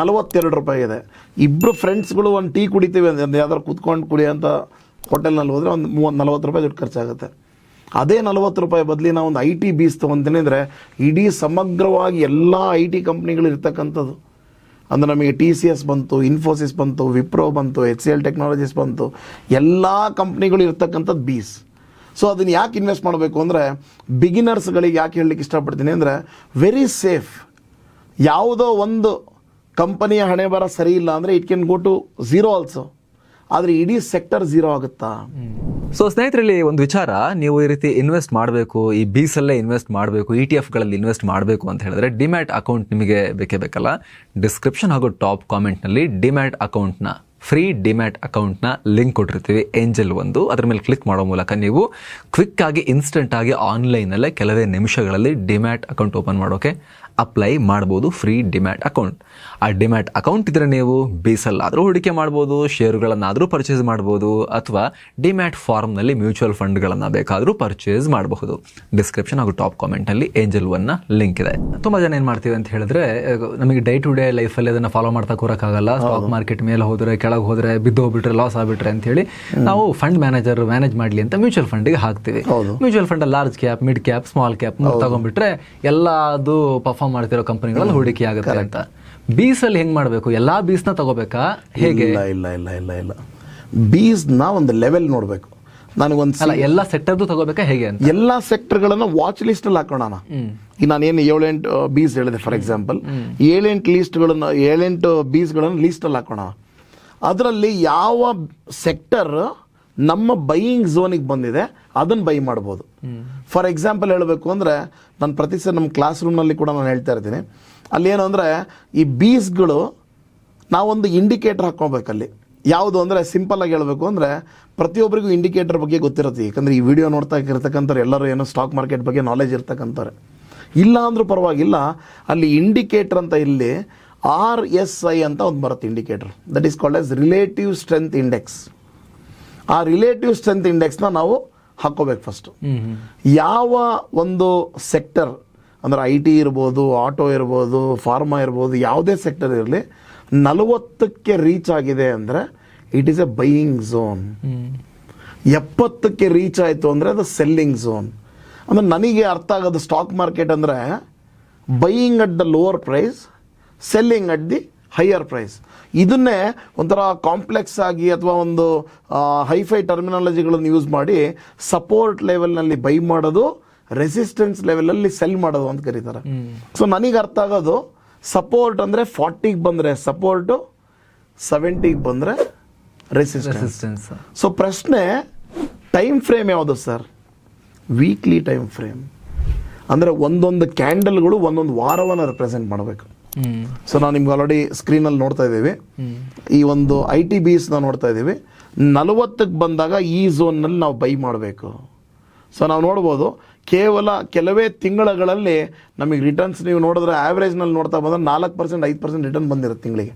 ನಲವತ್ತೆರಡು ರೂಪಾಯಿ ಇದೆ ಇಬ್ಬರು ಫ್ರೆಂಡ್ಸ್ಗಳು ಒಂದು ಟೀ ಕುಡಿತೀವಿ ಅಂದರೆ ಯಾವ್ದಾರು ಕೂತ್ಕೊಂಡು ಅಂತ ಹೋಟೆಲ್ನಲ್ಲಿ ಹೋದರೆ ಒಂದು ಮೂವತ್ತು ನಲ್ವತ್ತು ರೂಪಾಯಿ ದುಡ್ಡು ಖರ್ಚಾಗುತ್ತೆ ಅದೇ ನಲವತ್ತು ರೂಪಾಯಿ ಬದಲಿ ನಾವು ಒಂದು ಐ ಟಿ ಬೀಸ್ ತೊಗೊತೀನಿ ಅಂದರೆ ಇಡೀ ಸಮಗ್ರವಾಗಿ ಎಲ್ಲ ಐ ಟಿ ಕಂಪ್ನಿಗಳು ಇರ್ತಕ್ಕಂಥದ್ದು ಅಂದರೆ ನಮಗೆ ಟಿ ಸಿ ಎಸ್ ಬಂತು ಇನ್ಫೋಸಿಸ್ ಬಂತು ವಿಪ್ರೋ ಬಂತು ಎಚ್ ಸಿ ಎಲ್ ಟೆಕ್ನಾಲಜೀಸ್ ಬಂತು ಎಲ್ಲ ಕಂಪ್ನಿಗಳು ಇರ್ತಕ್ಕಂಥದ್ದು ಬೀಸ್ ಸೊ ಅದನ್ನು ಯಾಕೆ ಇನ್ವೆಸ್ಟ್ ಮಾಡಬೇಕು ಅಂದರೆ ಬಿಗಿನರ್ಸ್ಗಳಿಗೆ ಯಾಕೆ ಹೇಳಲಿಕ್ಕೆ ಇಷ್ಟಪಡ್ತೀನಿ ಅಂದರೆ ವೆರಿ ಸೇಫ್ ಯಾವುದೋ ಒಂದು ಕಂಪನಿಯ ಹಣೆ ಬರ ಸರಿ ಇಲ್ಲ ಅಂದರೆ it can go to zero also ಆದರೆ ಇಡೀ ಸೆಕ್ಟರ್ ಝೀರೋ ಆಗುತ್ತಾ ಸೊ ಸ್ನೇಹಿತರಲ್ಲಿ ಒಂದು ವಿಚಾರ ನೀವು ಈ ರೀತಿ ಇನ್ವೆಸ್ಟ್ ಮಾಡಬೇಕು ಈ ಬೀಸಲ್ಲೇ ಇನ್ವೆಸ್ಟ್ ಮಾಡಬೇಕು ಇ e ಟಿ ಎಫ್ಗಳಲ್ಲಿ ಇನ್ವೆಸ್ಟ್ ಮಾಡಬೇಕು ಅಂತ ಹೇಳಿದ್ರೆ ಡಿಮ್ಯಾಟ್ ಅಕೌಂಟ್ ನಿಮಗೆ ಬೇಕೇ ಬೇಕಲ್ಲ ಡಿಸ್ಕ್ರಿಪ್ಷನ್ ಹಾಗೂ ಟಾಪ್ ಕಾಮೆಂಟ್ನಲ್ಲಿ ಡಿಮ್ಯಾಟ್ ಅಕೌಂಟ್ನ ಫ್ರೀ ಡಿಮ್ಯಾಟ್ ಅಕೌಂಟ್ನ ಲಿಂಕ್ ಕೊಟ್ಟಿರ್ತೀವಿ ಏಂಜಲ್ ಒಂದು ಅದರ ಮೇಲೆ ಕ್ಲಿಕ್ ಮಾಡೋ ಮೂಲಕ ನೀವು ಕ್ವಿಕ್ ಕ್ವಿಕ್ಕಾಗಿ ಆಗಿ ಆನ್ಲೈನಲ್ಲೇ ಕೆಲವೇ ನಿಮಿಷಗಳಲ್ಲಿ ಡಿಮ್ಯಾಟ್ ಅಕೌಂಟ್ ಓಪನ್ ಮಾಡೋಕೆ ಅಪ್ಲೈ ಮಾಡ್ಬೋದು ಫ್ರೀ ಡಿಮ್ಯಾಟ್ ಅಕೌಂಟ್ ಆ ಡಿಮ್ಯಾಟ್ ಅಕೌಂಟ್ ಇದ್ರೆ ನೀವು ಬೇಸಲ್ಲಾದರೂ ಹೂಡಿಕೆ ಮಾಡ್ಬೋದು ಶೇರುಗಳನ್ನಾದರೂ ಪರ್ಚೇಸ್ ಮಾಡ್ಬೋದು ಅಥವಾ ಡಿಮ್ಯಾಟ್ ಫಾರ್ಮ್ನಲ್ಲಿ ಮ್ಯೂಚುವಲ್ ಫಂಡ್ಗಳನ್ನು ಬೇಕಾದರೂ ಪರ್ಚೇಸ್ ಮಾಡಬಹುದು ಡಿಸ್ಕ್ರಿಪ್ಷನ್ ಹಾಗೂ ಟಾಪ್ ಕಾಮೆಂಟಲ್ಲಿ ಏಂಜಲ್ ಒನ್ನ ಲಿಂಕ್ ಇದೆ ತುಂಬ ಜನ ಏನು ಮಾಡ್ತೀವಿ ಅಂತ ಹೇಳಿದ್ರೆ ನಮಗೆ ಡೇ ಟು ಡೇ ಲೈಫಲ್ಲಿ ಅದನ್ನು ಫಾಲೋ ಮಾಡ್ತಾ ಕೂರೋಕ್ಕಾಗಲ್ಲ ಸ್ಟಾಕ್ ಮಾರ್ಕೆಟ್ ಮೇಲೆ ಹೋದರೆ ಕೆಳ ಕೆಳಗೆ ಹೋದರೆ ಬಿದ್ದೋಗ್ಬಿಟ್ರೆ ಲಾಸ್ ಆಗ್ಬಿಟ್ರೆ ಅಂತ ಹೇಳಿ ನಾವು ಫಂಡ್ ಮ್ಯಾನೇಜರ್ ಮ್ಯಾನೇಜ್ ಮಾಡ್ಲಿ ಅಂತ ಮ್ಯೂಚುವಲ್ ಫಂಡಿಗೆ ಹಾಕ್ತೀವಿ mutual fund large cap mid cap small cap ತಗೊಂಡ್ಬಿಟ್ರೆ ಎಲ್ಲ ಅದು ಪರ್ಫಾರ್ಮ್ ಮಾಡ್ತಿರೋ ಕಂಪನಿಗಳಲ್ಲಿ ಹೂಡಿಕೆ ಆಗುತ್ತೆ ಅಂತ ಹೆಂಗ್ ಮಾಡ್ಬೇಕು ಎಲ್ಲಾ ಬೀಸ್ ನ ತಗೋಬೇಕಾ ಹೇಗೆ ಇಲ್ಲ ಇಲ್ಲ ಇಲ್ಲ ಇಲ್ಲ ಇಲ್ಲ ನ ಒಂದು ಲೆವೆಲ್ ನೋಡಬೇಕು ನನಗೊಂದು ಸಲ ಎಲ್ಲ ಸೆಕ್ಟರ್ದು ತಗೋಬೇಕಾ ಹೇಗೆ ಅಂತ ಎಲ್ಲ ವಾಚ್ ಅಲ್ಲಿ ಹಾಕೋಣ ಈಗ ನಾನೇನು ಏಳೆಂಟು ಬೀಸ್ uh, ಹೇಳಿದೆ ಫಾರ್ ಎಕ್ಸಾಂಪಲ್ ಏಳೆಂಟು ಲೀಸ್ಟ್ಗಳನ್ನ ಏಳೆಂಟು ಬೀಸ್ಗಳನ್ನು ಅಲ್ಲಿ ಹಾಕೋಣ ಅದರಲ್ಲಿ ಯಾವ ಸೆಕ್ಟರ್ ನಮ್ಮ ಬೈಯಿಂಗ್ ಝೋನಿಗೆ ಬಂದಿದೆ ಅದನ್ನು ಬೈ ಮಾಡ್ಬೋದು ಫಾರ್ ಎಕ್ಸಾಂಪಲ್ ಹೇಳಬೇಕು ಅಂದರೆ ನಾನು ಪ್ರತಿ ಸರ್ ನಮ್ಮ ಕ್ಲಾಸ್ ರೂಮ್ನಲ್ಲಿ ಕೂಡ ನಾನು ಹೇಳ್ತಾ ಇರ್ತೀನಿ ಅಲ್ಲಿ ಏನು ಅಂದರೆ ಈ ಬೀಸ್ಗಳು ನಾವೊಂದು ಇಂಡಿಕೇಟರ್ ಅಲ್ಲಿ ಯಾವುದು ಅಂದರೆ ಆಗಿ ಹೇಳಬೇಕು ಅಂದರೆ ಪ್ರತಿಯೊಬ್ಬರಿಗೂ ಇಂಡಿಕೇಟರ್ ಬಗ್ಗೆ ಗೊತ್ತಿರುತ್ತೆ ಯಾಕಂದರೆ ಈ ವಿಡಿಯೋ ನೋಡ್ತಾ ಇರ್ತಕ್ಕಂಥವ್ರು ಎಲ್ಲರೂ ಏನೋ ಸ್ಟಾಕ್ ಮಾರ್ಕೆಟ್ ಬಗ್ಗೆ ನಾಲೆಜ್ ಇರ್ತಕ್ಕಂಥವ್ರೆ ಇಲ್ಲ ಅಂದರೂ ಪರವಾಗಿಲ್ಲ ಅಲ್ಲಿ ಇಂಡಿಕೇಟರ್ ಅಂತ ಇಲ್ಲಿ ಆರ್ ಎಸ್ ಐ ಅಂತ ಒಂದು ಬರುತ್ತೆ indicator that is called as relative strength index ಆ ರಿಲೇಟಿವ್ ಸ್ಟ್ರೆಂತ್ ಇಂಡೆಕ್ಸ್ನ ನಾವು ಹಾಕೋಬೇಕು ಫಸ್ಟ್ ಯಾವ ಒಂದು ಸೆಕ್ಟರ್ ಅಂದರೆ ಐ ಟಿ ಇರ್ಬೋದು ಆಟೋ ಇರ್ಬೋದು ಫಾರ್ಮಾ ಇರ್ಬೋದು ಯಾವುದೇ ಸೆಕ್ಟರ್ ಇರಲಿ ನಲವತ್ತಕ್ಕೆ ರೀಚ್ ಆಗಿದೆ ಅಂದರೆ it is a buying zone ಎಪ್ಪತ್ತಕ್ಕೆ ರೀಚ್ ಆಯಿತು ಅಂದರೆ ಅದು ಸೆಲ್ಲಿಂಗ್ ಝೋನ್ ಅಂದರೆ ನನಗೆ ಅರ್ಥ ಆಗೋದು ಸ್ಟಾಕ್ ಮಾರ್ಕೆಟ್ ಅಂದರೆ buying at the lower price selling at the higher price ಇದನ್ನೇ ಒಂಥರ ಕಾಂಪ್ಲೆಕ್ಸ್ ಆಗಿ ಅಥವಾ ಒಂದು ಹೈಫೈ ಟರ್ಮಿನಾಲಜಿಗಳನ್ನು ಯೂಸ್ ಮಾಡಿ ಸಪೋರ್ಟ್ ಲೆವೆಲ್ನಲ್ಲಿ ಬೈ ಮಾಡೋದು ರೆಸಿಸ್ಟೆನ್ಸ್ ಲೆವೆಲಲ್ಲಿ ಸೆಲ್ ಮಾಡೋದು ಅಂತ ಕರೀತಾರೆ ಸೊ ನನಗೆ ಅರ್ಥ ಆಗೋದು ಸಪೋರ್ಟ್ ಅಂದರೆ ಫಾರ್ಟಿಗೆ ಬಂದರೆ ಸಪೋರ್ಟು ಸೆವೆಂಟಿಗೆ ಬಂದರೆ ರೆಸಿಸ್ಟೆನ್ಸ್ ಸೊ ಪ್ರಶ್ನೆ ಟೈಮ್ ಫ್ರೇಮ್ ಯಾವುದು ಸರ್ ವೀಕ್ಲಿ ಟೈಮ್ ಫ್ರೇಮ್ ಅಂದರೆ ಒಂದೊಂದು ಕ್ಯಾಂಡಲ್ಗಳು ಒಂದೊಂದು ವಾರವನ್ನು ರೆಪ್ರೆಸೆಂಟ್ ಮಾಡಬೇಕು ಸೊ ನಾವು ನಿಮ್ಗೆ ಆಲ್ರೆಡಿ ಸ್ಕ್ರೀನಲ್ಲಿ ನೋಡ್ತಾ ಇದ್ದೀವಿ ಈ ಒಂದು ಐ ಟಿ ಬೀಸ್ ನಾವು ನೋಡ್ತಾ ಇದ್ದೀವಿ ನಲವತ್ತಕ್ಕೆ ಬಂದಾಗ ಈ ಝೋನ್ನಲ್ಲಿ ನಾವು ಬೈ ಮಾಡಬೇಕು ಸೊ ನಾವು ನೋಡ್ಬೋದು ಕೇವಲ ಕೆಲವೇ ತಿಂಗಳುಗಳಲ್ಲಿ ನಮಗೆ ರಿಟರ್ನ್ಸ್ ನೀವು ನೋಡಿದ್ರೆ ನಲ್ಲಿ ನೋಡ್ತಾ ಬಂದ್ರೆ ನಾಲ್ಕು ಪರ್ಸೆಂಟ್ ಐದು ಪರ್ಸೆಂಟ್ ರಿಟರ್ನ್ ಬಂದಿರುತ್ತೆ ತಿಂಗಳಿಗೆ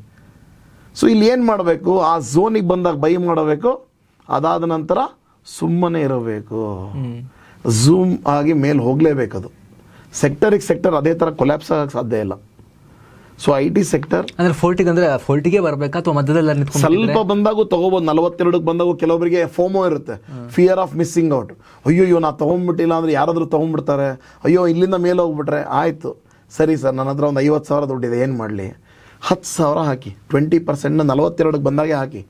ಸೊ ಇಲ್ಲಿ ಏನು ಮಾಡಬೇಕು ಆ ಝೋನಿಗೆ ಬಂದಾಗ ಬೈ ಮಾಡಬೇಕು ಅದಾದ ನಂತರ ಸುಮ್ಮನೆ ಇರಬೇಕು ಝೂಮ್ ಆಗಿ ಮೇಲೆ ಹೋಗಲೇಬೇಕದು ಸೆಕ್ಟರಿಗೆ ಸೆಕ್ಟರ್ ಅದೇ ಥರ ಕೊಲ್ಯಾಪ್ಸ್ ಆಗಕ್ಕೆ ಸಾಧ್ಯ ಇಲ್ಲ ಸೊ ಐ ಟಿ ಸೆಕ್ಟರ್ ಅಂದ್ರೆ ಫೋರ್ಟಿಗೆ ಅಂದ್ರೆ ಫೋರ್ಟಿಗೆ ಬರಬೇಕಾ ಅಥವಾ ಮಧ್ಯದಲ್ಲಿ ಸ್ವಲ್ಪ ಬಂದಾಗೂ ತಗೋಬಹುದು ನಲವತ್ತೆರಡಕ್ಕೆ ಬಂದಾಗ ಕೆಲವೊಬ್ಬರಿಗೆ ಫೋಮೋ ಇರುತ್ತೆ ಫಿಯರ್ ಆಫ್ ಮಿಸ್ಸಿಂಗ್ ಔಟ್ ಅಯ್ಯೋ ಇವ್ ನಾ ತಗೊಂಡ್ಬಿಟ್ಟಿಲ್ಲ ಅಂದ್ರೆ ಯಾರಾದರೂ ತಗೊಂಡ್ಬಿಡ್ತಾರೆ ಅಯ್ಯೋ ಇಲ್ಲಿಂದ ಮೇಲೆ ಹೋಗ್ಬಿಟ್ರೆ ಆಯ್ತು ಸರಿ ಸರ್ ನನ್ನ ಹತ್ರ ಒಂದು ಐವತ್ತು ಸಾವಿರ ದುಡ್ಡಿದೆ ಏನು ಮಾಡಲಿ ಹತ್ತು ಸಾವಿರ ಹಾಕಿ ಟ್ವೆಂಟಿ ಪರ್ಸೆಂಟ್ ನಲವತ್ತೆರಡಕ್ಕೆ ಬಂದಾಗೆ ಹಾಕಿ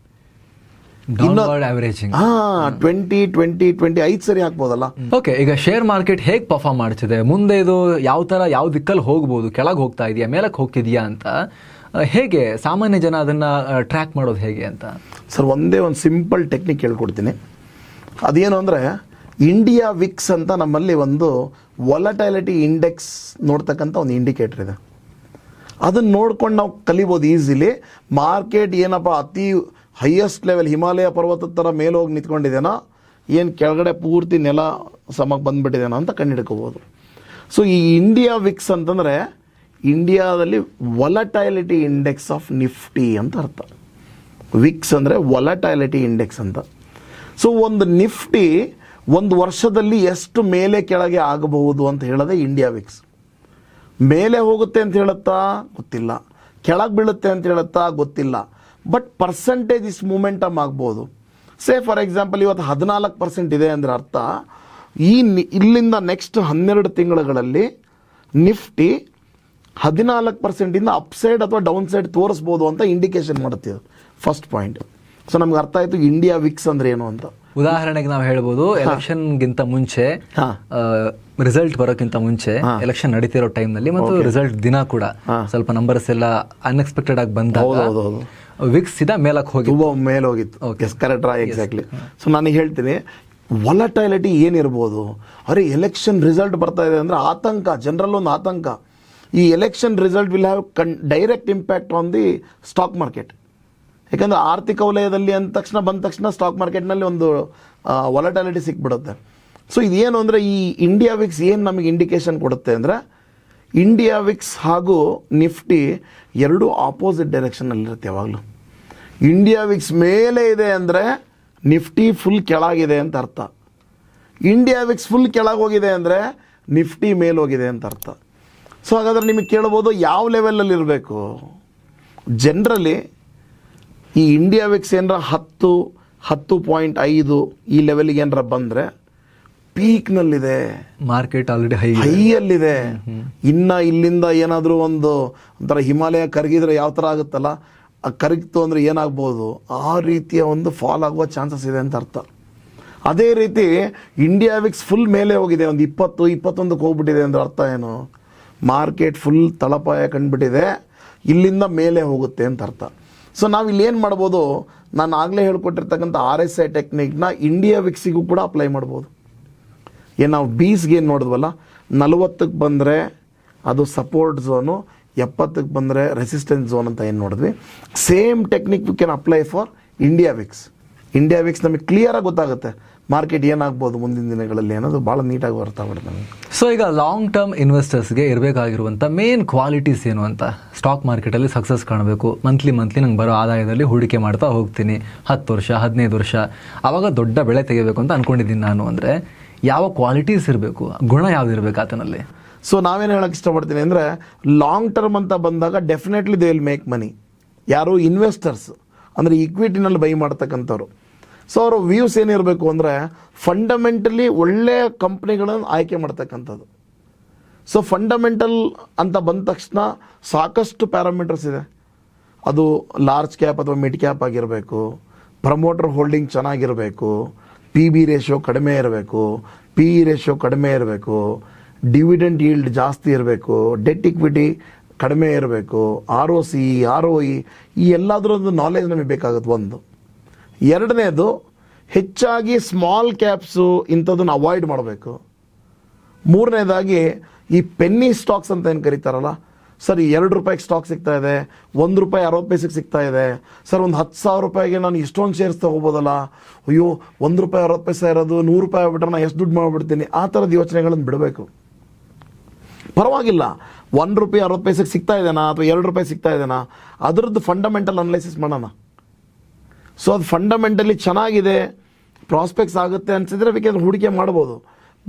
ಟ್ವೆಂಟಿ ಟ್ವೆಂಟಿ ಟ್ವೆಂಟಿ ಐದು ಸರಿ ಹಾಕ್ಬೋದಲ್ಲ ಓಕೆ ಈಗ ಶೇರ್ ಮಾರ್ಕೆಟ್ ಹೇಗೆ ಪರ್ಫಾರ್ಮ್ ಮಾಡ್ತಿದೆ ಮುಂದೆ ಇದು ಯಾವ ತರ ಯಾವ ದಿಕ್ಕಲ್ಲಿ ಹೋಗ್ಬೋದು ಕೆಳಗೆ ಹೋಗ್ತಾ ಇದೆಯಾ ಮೇಲಕ್ಕೆ ಹೋಗ್ತಿದ್ಯಾ ಅಂತ ಹೇಗೆ ಸಾಮಾನ್ಯ ಜನ ಅದನ್ನ ಟ್ರ್ಯಾಕ್ ಮಾಡೋದು ಹೇಗೆ ಅಂತ ಸರ್ ಒಂದೇ ಒಂದು ಸಿಂಪಲ್ ಟೆಕ್ನಿಕ್ ಹೇಳ್ಕೊಡ್ತೀನಿ ಅದೇನು ಅಂದ್ರೆ ಇಂಡಿಯಾ ವಿಕ್ಸ್ ಅಂತ ನಮ್ಮಲ್ಲಿ ಒಂದು ವಾಲಟೈಲಿಟಿ ಇಂಡೆಕ್ಸ್ ನೋಡ್ತಕ್ಕಂಥ ಒಂದು ಇಂಡಿಕೇಟರ್ ಇದೆ ಅದನ್ನು ನೋಡ್ಕೊಂಡು ನಾವು ಕಲಿಬೋದು ಈಸಿಲಿ ಮಾರ್ಕೆಟ್ ಏನಪ್ಪ ಅತಿ ಹೈಯೆಸ್ಟ್ ಲೆವೆಲ್ ಹಿಮಾಲಯ ಪರ್ವತದ ಥರ ಮೇಲೋಗಿ ನಿಂತ್ಕೊಂಡಿದ್ದೇನೋ ಏನು ಕೆಳಗಡೆ ಪೂರ್ತಿ ನೆಲ ಸಮಕ್ಕೆ ಬಂದುಬಿಟ್ಟಿದ್ದೇನಾ ಅಂತ ಕಂಡುಹಿಡ್ಕೋಬೋದು ಸೊ ಈ ಇಂಡಿಯಾ ವಿಕ್ಸ್ ಅಂತಂದರೆ ಇಂಡಿಯಾದಲ್ಲಿ ವಲಟೈಲಿಟಿ ಇಂಡೆಕ್ಸ್ ಆಫ್ ನಿಫ್ಟಿ ಅಂತ ಅರ್ಥ ವಿಕ್ಸ್ ಅಂದರೆ ವಲಟೈಲಿಟಿ ಇಂಡೆಕ್ಸ್ ಅಂತ ಸೊ ಒಂದು ನಿಫ್ಟಿ ಒಂದು ವರ್ಷದಲ್ಲಿ ಎಷ್ಟು ಮೇಲೆ ಕೆಳಗೆ ಆಗಬಹುದು ಅಂತ ಹೇಳೋದೆ ಇಂಡಿಯಾ ವಿಕ್ಸ್ ಮೇಲೆ ಹೋಗುತ್ತೆ ಅಂತ ಹೇಳುತ್ತಾ ಗೊತ್ತಿಲ್ಲ ಕೆಳಗೆ ಬೀಳುತ್ತೆ ಅಂತ ಹೇಳುತ್ತಾ ಗೊತ್ತಿಲ್ಲ ಬಟ್ ಪರ್ಸೆಂಟೇಜ್ ಇಸ್ ಮೂಮೆಂಟಮ್ ಆಗ್ಬೋದು ಸೇ ಫಾರ್ ಎಕ್ಸಾಂಪಲ್ ಇವತ್ತು ಹದಿನಾಲ್ಕು ಪರ್ಸೆಂಟ್ ಇದೆ ಅಂದ್ರೆ ಅರ್ಥ ಈ ಇಲ್ಲಿಂದ ನೆಕ್ಸ್ಟ್ ಹನ್ನೆರಡು ತಿಂಗಳುಗಳಲ್ಲಿ ನಿಫ್ಟಿ ಹದಿನಾಲ್ಕು ಪರ್ಸೆಂಟಿಂದ ಅಪ್ಸೈಡ್ ಅಥವಾ ಡೌನ್ ಸೈಡ್ ತೋರಿಸ್ಬೋದು ಅಂತ ಇಂಡಿಕೇಶನ್ ಮಾಡ್ತೀವಿ ಫಸ್ಟ್ ಪಾಯಿಂಟ್ ಸೊ ನಮ್ಗೆ ಅರ್ಥ ಆಯಿತು ಇಂಡಿಯಾ ವಿಕ್ಸ್ ಅಂದ್ರೆ ಏನು ಅಂತ ಉದಾಹರಣೆಗೆ ನಾವು ಹೇಳ್ಬೋದು ಎಲೆಕ್ಷನ್ಗಿಂತ ಮುಂಚೆ ರಿಸಲ್ಟ್ ಬರೋಕ್ಕಿಂತ ಮುಂಚೆ ಎಲೆಕ್ಷನ್ ನಡೀತಿರೋ ಟೈಮ್ನಲ್ಲಿ ಮತ್ತು ರಿಸಲ್ಟ್ ದಿನ ಕೂಡ ಸ್ವಲ್ಪ ನಂಬರ್ಸ್ ಎಲ್ಲ ಅನ್ಎಕ್ಸ್ಪೆಕ್ಟೆಡ್ ಆಗಿ ಬಂದ ವಿಕ್ಸ್ ಮೇಲಕ್ಕೆ ಹೋಗಿ ತುಂಬ ಮೇಲೆ ಹೋಗಿತ್ತು ಎಸ್ ಕರೆಕ್ಟ್ ಎಕ್ಸಾಕ್ಟ್ಲಿ ಸೊ ನಾನು ಹೇಳ್ತೀನಿ ವಾಲಟೈಲಿಟಿ ಏನಿರ್ಬೋದು ಅರೆ ಎಲೆಕ್ಷನ್ ರಿಸಲ್ಟ್ ಬರ್ತಾ ಇದೆ ಅಂದರೆ ಆತಂಕ ಜನರಲ್ ಒಂದು ಆತಂಕ ಈ ಎಲೆಕ್ಷನ್ ರಿಸಲ್ಟ್ ವಿಲ್ ಹ್ಯಾವ್ ಕನ್ direct impact on the stock market ಯಾಕಂದರೆ ಆರ್ಥಿಕ ವಲಯದಲ್ಲಿ ಅಂದ ತಕ್ಷಣ ಬಂದ ತಕ್ಷಣ ಸ್ಟಾಕ್ ಮಾರ್ಕೆಟ್ನಲ್ಲಿ ಒಂದು ವಾಲಟಾಲಿಟಿ ಸಿಕ್ಬಿಡುತ್ತೆ ಸೊ ಇದೇನು ಅಂದರೆ ಈ ಇಂಡಿಯಾ ವಿಕ್ಸ್ ಏನು ನಮಗೆ ಇಂಡಿಕೇಶನ್ ಕೊಡುತ್ತೆ ಅಂದರೆ ಇಂಡಿಯಾ ವಿಕ್ಸ್ ಹಾಗೂ ನಿಫ್ಟಿ ಎರಡೂ ಆಪೋಸಿಟ್ ಡೈರೆಕ್ಷನಲ್ಲಿರುತ್ತೆ ಯಾವಾಗಲೂ ಇಂಡಿಯಾ ವಿಕ್ಸ್ ಮೇಲೆ ಇದೆ ಅಂದರೆ ನಿಫ್ಟಿ ಫುಲ್ ಕೆಳಗಿದೆ ಅಂತ ಅರ್ಥ ಇಂಡಿಯಾ ವಿಕ್ಸ್ ಫುಲ್ ಕೆಳಗೆ ಹೋಗಿದೆ ಅಂದರೆ ನಿಫ್ಟಿ ಮೇಲೋಗಿದೆ ಅಂತ ಅರ್ಥ ಸೊ ಹಾಗಾದರೆ ನಿಮಗೆ ಕೇಳ್ಬೋದು ಯಾವ ಲೆವೆಲಲ್ಲಿರಬೇಕು ಇರಬೇಕು ಈ ಇಂಡಿಯಾ ವಿಕ್ಸ್ ಏನಾರ ಹತ್ತು ಹತ್ತು ಪಾಯಿಂಟ್ ಐದು ಈ ಲೆವೆಲಿಗೆ ಏನಾರ ಬಂದರೆ ಪೀಕ್ನಲ್ಲಿದೆ ಮಾರ್ಕೆಟ್ ಆಲ್ರೆಡಿ ಹೈ ಹೈಯಲ್ಲಿದೆ ಇನ್ನ ಇಲ್ಲಿಂದ ಏನಾದರೂ ಒಂದು ಒಂಥರ ಹಿಮಾಲಯ ಕರಗಿದ್ರೆ ಯಾವ ಥರ ಆಗುತ್ತಲ್ಲ ಕರಗಿತು ಅಂದರೆ ಏನಾಗ್ಬೋದು ಆ ರೀತಿಯ ಒಂದು ಫಾಲ್ ಆಗುವ ಚಾನ್ಸಸ್ ಇದೆ ಅಂತ ಅರ್ಥ ಅದೇ ರೀತಿ ಇಂಡಿಯಾ ವಿಕ್ಸ್ ಫುಲ್ ಮೇಲೆ ಹೋಗಿದೆ ಒಂದು ಇಪ್ಪತ್ತು ಇಪ್ಪತ್ತೊಂದಕ್ಕೆ ಹೋಗ್ಬಿಟ್ಟಿದೆ ಅಂದ್ರೆ ಅರ್ಥ ಏನು ಮಾರ್ಕೆಟ್ ಫುಲ್ ತಳಪಾಯ ಕಂಡುಬಿಟ್ಟಿದೆ ಇಲ್ಲಿಂದ ಮೇಲೆ ಹೋಗುತ್ತೆ ಅಂತ ಅರ್ಥ ಸೊ ನಾವು ಇಲ್ಲಿ ಏನು ಮಾಡ್ಬೋದು ನಾನು ಆಗಲೇ ಹೇಳ್ಕೊಟ್ಟಿರ್ತಕ್ಕಂಥ ಆರ್ ಎಸ್ ಐ ಟೆಕ್ನಿಕ್ನ ಇಂಡಿಯಾ ವಿಕ್ಸಿಗೂ ಕೂಡ ಅಪ್ಲೈ ಮಾಡ್ಬೋದು ಏನು ನಾವು ಬೀಸ್ಗೆ ಏನು ನೋಡಿದ್ವಲ್ಲ ನಲವತ್ತಕ್ಕೆ ಬಂದರೆ ಅದು ಸಪೋರ್ಟ್ ಝೋನು ಎಪ್ಪತ್ತಕ್ಕೆ ಬಂದರೆ ರೆಸಿಸ್ಟೆನ್ಸ್ ಝೋನ್ ಅಂತ ಏನು ನೋಡಿದ್ವಿ same technique you can apply for India VIX India VIX ನಮಗೆ ಕ್ಲಿಯರಾಗಿ ಗೊತ್ತಾಗುತ್ತೆ ಮಾರ್ಕೆಟ್ ಏನಾಗ್ಬೋದು ಮುಂದಿನ ದಿನಗಳಲ್ಲಿ ಅನ್ನೋದು ಭಾಳ ನೀಟಾಗಿ ಬರ್ತಾ ನಮಗೆ ಸೊ ಈಗ ಲಾಂಗ್ ಟರ್ಮ್ ಇನ್ವೆಸ್ಟರ್ಸ್ಗೆ ಇರಬೇಕಾಗಿರುವಂಥ ಮೇನ್ ಕ್ವಾಲಿಟೀಸ್ ಏನು ಅಂತ ಸ್ಟಾಕ್ ಮಾರ್ಕೆಟಲ್ಲಿ ಸಕ್ಸಸ್ ಕಾಣಬೇಕು ಮಂತ್ಲಿ ಮಂತ್ಲಿ ನಂಗೆ ಬರೋ ಆದಾಯದಲ್ಲಿ ಹೂಡಿಕೆ ಮಾಡ್ತಾ ಹೋಗ್ತೀನಿ ಹತ್ತು ವರ್ಷ ಹದಿನೈದು ವರ್ಷ ಆವಾಗ ದೊಡ್ಡ ಬೆಳೆ ತೆಗಿಬೇಕು ಅಂತ ಅಂದ್ಕೊಂಡಿದ್ದೀನಿ ನಾನು ಅಂದರೆ ಯಾವ ಕ್ವಾಲಿಟೀಸ್ ಇರಬೇಕು ಗುಣ ಯಾವ್ದು ಇರಬೇಕು ಆತನಲ್ಲಿ ಸೊ ನಾವೇನು ಹೇಳಕ್ಕೆ ಇಷ್ಟಪಡ್ತೀನಿ ಅಂದರೆ ಲಾಂಗ್ ಟರ್ಮ್ ಅಂತ ಬಂದಾಗ definitely they will make money ಯಾರು ಇನ್ವೆಸ್ಟರ್ಸ್ ಅಂದರೆ ಇಕ್ವಿಟಿನಲ್ಲಿ ಬೈ ಮಾಡ್ತಕ್ಕಂಥವ್ರು ಸೊ ಅವ್ರ ವ್ಯೂಸ್ ಏನಿರಬೇಕು ಅಂದರೆ ಫಂಡಮೆಂಟಲಿ ಒಳ್ಳೆಯ ಕಂಪ್ನಿಗಳನ್ನು ಆಯ್ಕೆ ಮಾಡ್ತಕ್ಕಂಥದ್ದು ಸೊ ಫಂಡಮೆಂಟಲ್ ಅಂತ ಬಂದ ತಕ್ಷಣ ಸಾಕಷ್ಟು ಪ್ಯಾರಾಮೀಟರ್ಸ್ ಇದೆ ಅದು ಲಾರ್ಜ್ ಕ್ಯಾಪ್ ಅಥವಾ ಮಿಡ್ ಕ್ಯಾಪ್ ಆಗಿರಬೇಕು ಪ್ರಮೋಟರ್ ಹೋಲ್ಡಿಂಗ್ ಚೆನ್ನಾಗಿರಬೇಕು ಪಿ ಬಿ ರೇಷೋ ಕಡಿಮೆ ಇರಬೇಕು ಪಿ ಇ e ರೇಷೋ ಕಡಿಮೆ ಇರಬೇಕು ಡಿವಿಡೆಂಟ್ ಈಲ್ಡ್ ಜಾಸ್ತಿ ಇರಬೇಕು ಡೆಟ್ ಇಕ್ವಿಟಿ ಕಡಿಮೆ ಇರಬೇಕು R O C R O E e ಈ ಎಲ್ಲದರದ್ದು ನಾಲೆಜ್ ನಮಗೆ ಬೇಕಾಗುತ್ತೆ ಒಂದು ಎರಡನೇದು ಹೆಚ್ಚಾಗಿ ಸ್ಮಾಲ್ ಕ್ಯಾಪ್ಸು ಇಂಥದ್ದನ್ನು ಅವಾಯ್ಡ್ ಮಾಡಬೇಕು ಮೂರನೇದಾಗಿ ಈ ಪೆನ್ನಿ ಸ್ಟಾಕ್ಸ್ ಅಂತ ಏನು ಕರೀತಾರಲ್ಲ ಸರ್ ಎರಡು ರೂಪಾಯಿಗೆ ಸ್ಟಾಕ್ ಸಿಗ್ತಾ ಇದೆ ಒಂದು ರೂಪಾಯಿ ಅರವತ್ತು ಪೈಸೆಗೆ ಸಿಗ್ತಾ ಇದೆ ಸರ್ ಒಂದು ಹತ್ತು ಸಾವಿರ ರೂಪಾಯಿಗೆ ನಾನು ಎಷ್ಟೊಂದು ಶೇರ್ಸ್ ತೊಗೋಬೋದಲ್ಲ ಅಯ್ಯೋ ಒಂದು ರೂಪಾಯಿ ಅರವತ್ತು ಪೈಸೆ ಇರೋದು ನೂರು ರೂಪಾಯಿ ಆಗ್ಬಿಟ್ರೆ ನಾನು ಎಷ್ಟು ದುಡ್ಡು ಮಾಡಿಬಿಡ್ತೀನಿ ಆ ಥರದ ಯೋಚನೆಗಳನ್ನು ಬಿಡಬೇಕು ಪರವಾಗಿಲ್ಲ ಒಂದು ರೂಪಾಯಿ ಅರವತ್ತು ಪೈಸೆಗೆ ಸಿಗ್ತಾ ಇದೆಯಾ ಅಥವಾ ಎರಡು ರೂಪಾಯಿ ಸಿಗ್ತಾ ಇದೆಯಾ ಅದರದ್ದು ಫಂಡಮೆಂಟಲ್ ಅನಲೈಸಿಸ್ ಮಾಡೋಣ ಸೊ ಅದು ಫಂಡಮೆಂಟಲಿ ಚೆನ್ನಾಗಿದೆ ಪ್ರಾಸ್ಪೆಕ್ಟ್ಸ್ ಆಗುತ್ತೆ ಅನಿಸಿದ್ರೆ ಅದಕ್ಕೆ ಹೂಡಿಕೆ ಮಾಡ್ಬೋದು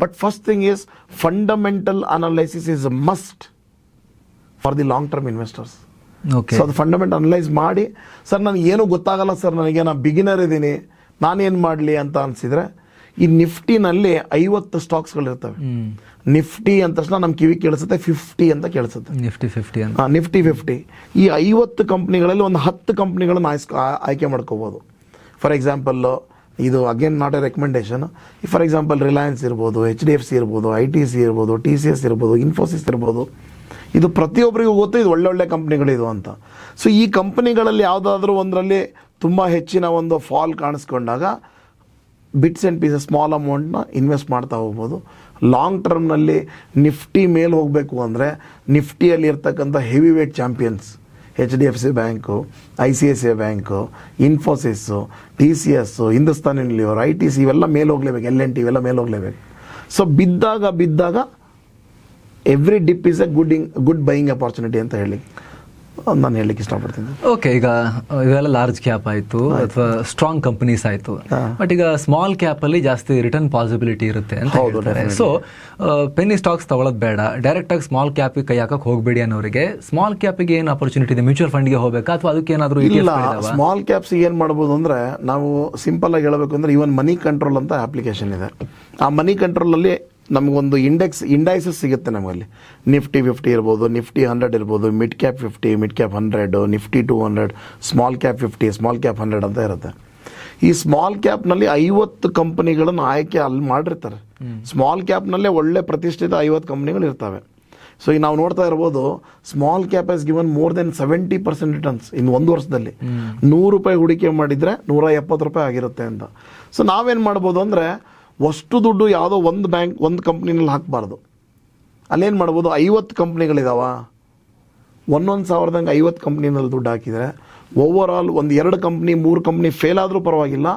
but first thing is fundamental analysis is must for the long term investors okay so ಅದು ಫಂಡಮೆಂಟ್ ಅನಲೈಸ್ ಮಾಡಿ ಸರ್ ನನಗೆ ಏನು ಗೊತ್ತಾಗಲ್ಲ ಸರ್ ನನಗೆ ನಾನು ಬಿಗಿನರ್ ಇದ್ದೀನಿ ನಾನೇನು ಮಾಡಲಿ ಅಂತ ಅನಿಸಿದರೆ ಈ ನಿಫ್ಟಿನಲ್ಲಿ ಐವತ್ತು ಸ್ಟಾಕ್ಸ್ಗಳಿರ್ತವೆ ನಿಫ್ಟಿ ಅಂತ ತಕ್ಷಣ ನಮ್ಮ ಕಿವಿ ಕೇಳಿಸುತ್ತೆ ಫಿಫ್ಟಿ ಅಂತ ಕೇಳಿಸುತ್ತೆ ನಿಫ್ಟಿ ಫಿಫ್ಟಿ ಅಂತ ನಿಫ್ಟಿ ಫಿಫ್ಟಿ ಈ ಐವತ್ತು ಕಂಪ್ನಿಗಳಲ್ಲಿ ಒಂದು ಹತ್ತು ಕಂಪ್ನಿಗಳನ್ನು ಆಯ್ಸ್ ಆಯ್ಕೆ ಮಾಡ್ಕೋಬೋದು ಫಾರ್ ಎಕ್ಸಾಂಪಲ್ಲು ಇದು again not a recommendation for example Reliance ಇರ್ಬೋದು ಎಚ್ ಡಿ ಎಫ್ ಸಿ ಇರ್ಬೋದು ಐ ಟಿ ಸಿ ಇರ್ಬೋದು ಟಿ ಸಿ ಎಸ್ ಇರ್ಬೋದು ಇನ್ಫೋಸಿಸ್ ಇರ್ಬೋದು ಇದು ಪ್ರತಿಯೊಬ್ಬರಿಗೂ ಗೊತ್ತು ಇದು ಒಳ್ಳೆ ಕಂಪ್ನಿಗಳಿದು ಅಂತ ಸೊ ಈ ಕಂಪ್ನಿಗಳಲ್ಲಿ ಯಾವುದಾದ್ರೂ ಒಂದರಲ್ಲಿ ತುಂಬ ಹೆಚ್ಚಿನ ಒಂದು ಫಾಲ್ ಕಾಣಿಸ್ಕೊಂಡಾಗ ಬಿಟ್ಸ್ ಆ್ಯಂಡ್ ಪೀಸಸ್ ಸ್ಮಾಲ್ ಅಮೌಂಟ್ನ ಇನ್ವೆಸ್ಟ್ ಮಾಡ್ತಾ ಹೋಗ್ಬೋದು ಲಾಂಗ್ ಟರ್ಮ್ನಲ್ಲಿ ನಿಫ್ಟಿ ಮೇಲೆ ಹೋಗಬೇಕು ಅಂದರೆ ನಿಫ್ಟಿಯಲ್ಲಿ ಇರ್ತಕ್ಕಂಥ heavyweight champions H D F C bank I C I C I bank Infosys T C S Hindustan Unilever I T C ಇವೆಲ್ಲ ಮೇಲೆ ಹೋಗಲೇಬೇಕು ಎಲ್ ಎನ್ ಟಿ ಇವೆಲ್ಲ ಮೇಲೆ ಹೋಗಲೇಬೇಕು ಸೊ ಬಿದ್ದಾಗ ಬಿದ್ದಾಗ every dip is a good ing good buying opportunity ಅಂತ ಹೇಳಿ ನಾನು ಹೇಳಲಿಕ್ಕೆ ಇಷ್ಟಪಡ್ತೀನಿ ಓಕೆ ಈಗ ಇವೆಲ್ಲ ಲಾರ್ಜ್ ಕ್ಯಾಪ್ ಆಯಿತು ಅಥವಾ ಸ್ಟ್ರಾಂಗ್ ಕಂಪನೀಸ್ ಆಯಿತು ಬಟ್ ಈಗ ಸ್ಮಾಲ್ ಕ್ಯಾಪ್ ಅಲ್ಲಿ ಜಾಸ್ತಿ ರಿಟರ್ನ್ ಪಾಸಿಬಿಲಿಟಿ ಇರುತ್ತೆ ಅಂತ ಹೇಳ್ತಾರೆ ಸೊ ಪೆನ್ನಿ ಸ್ಟಾಕ್ಸ್ ತಗೊಳ್ಳೋದು ಬೇಡ ಡೈರೆಕ್ಟ್ ಆಗಿ ಸ್ಮಾಲ್ ಕ್ಯಾಪಿಗೆ ಕೈ ಹಾಕಕ್ಕೆ ಹೋಗಬೇಡಿ ಅನ್ನೋರಿಗೆ ಸ್ಮಾಲ್ ಕ್ಯಾಪಿಗೆ ಏನು ಅಪರ್ಚುನಿಟಿ ಇದೆ ಮ್ಯೂಚುವಲ್ ಫಂಡ್ಗೆ ಹೋಗಬೇಕಾ ಅಥವಾ ಅದಕ್ಕೆ ಏನಾದರೂ e ಇಲ್ಲ ಸ್ಮಾಲ್ ಕ್ಯಾಪ್ಸ್ ಏನು ಮಾಡ್ಬೋದು ಅಂದ್ರೆ ನಾವು ಸಿಂಪಲ್ ಆಗಿ ಹೇಳಬೇಕು ಅಂದ್ರೆ ಈವನ್ ಮನಿ ಕಂಟ್ರೋಲ್ ಅಂತ ಅಪ್ಲಿಕೇಶನ್ ಇದೆ ಆ ಮನಿ ಕಂಟ್ರೋಲಲ್ಲಿ ನಮಗೊಂದು ಇಂಡೆಕ್ಸ್ ಇಂಡೈಸಸ್ ಸಿಗುತ್ತೆ ನಮಗಲ್ಲಿ ನಿಫ್ಟಿ ಫಿಫ್ಟಿ ಇರ್ಬೋದು ನಿಫ್ಟಿ ಹಂಡ್ರೆಡ್ ಇರ್ಬೋದು mid cap fifty mid cap hundred Nifty two hundred small cap fifty small cap hundred ಅಂತ ಇರುತ್ತೆ ಈ ಸ್ಮಾಲ್ ಕ್ಯಾಪ್ನಲ್ಲಿ ಐವತ್ತು ಕಂಪನಿಗಳನ್ನು ಆಯ್ಕೆ ಅಲ್ಲಿ ಮಾಡಿರ್ತಾರೆ ಸ್ಮಾಲ್ ಕ್ಯಾಪ್ನಲ್ಲೇ ಒಳ್ಳೆ ಪ್ರತಿಷ್ಠಿತ ಐವತ್ತು ಕಂಪ್ನಿಗಳು ಇರ್ತವೆ ಸೊ ಈಗ ನಾವು ನೋಡ್ತಾ ಇರ್ಬೋದು small cap has given more than seventy percent returns ಇನ್ನು ಒಂದು ವರ್ಷದಲ್ಲಿ ನೂರು ರೂಪಾಯಿ ಹೂಡಿಕೆ ಮಾಡಿದರೆ ನೂರ ಎಪ್ಪತ್ತು ರೂಪಾಯಿ ಆಗಿರುತ್ತೆ ಅಂತ ಸೊ ನಾವೇನು ಮಾಡ್ಬೋದು ಅಂದರೆ ಅಷ್ಟು ದುಡ್ಡು ಯಾವುದೋ ಒಂದು ಬ್ಯಾಂಕ್ ಒಂದು ಕಂಪ್ನಿನಲ್ಲಿ ಹಾಕಬಾರ್ದು ಅಲ್ಲೇನು ಮಾಡ್ಬೋದು ಐವತ್ತು ಕಂಪ್ನಿಗಳಿದಾವ ಒಂದೊಂದು ಸಾವಿರದಂಗೆ ಐವತ್ತು ಕಂಪ್ನಿನಲ್ಲಿ ದುಡ್ಡು ಹಾಕಿದರೆ ಓವರ್ ಆಲ್ ಒಂದು ಎರಡು ಕಂಪ್ನಿ ಮೂರು ಕಂಪ್ನಿ ಫೇಲ್ ಆದರೂ ಪರವಾಗಿಲ್ಲ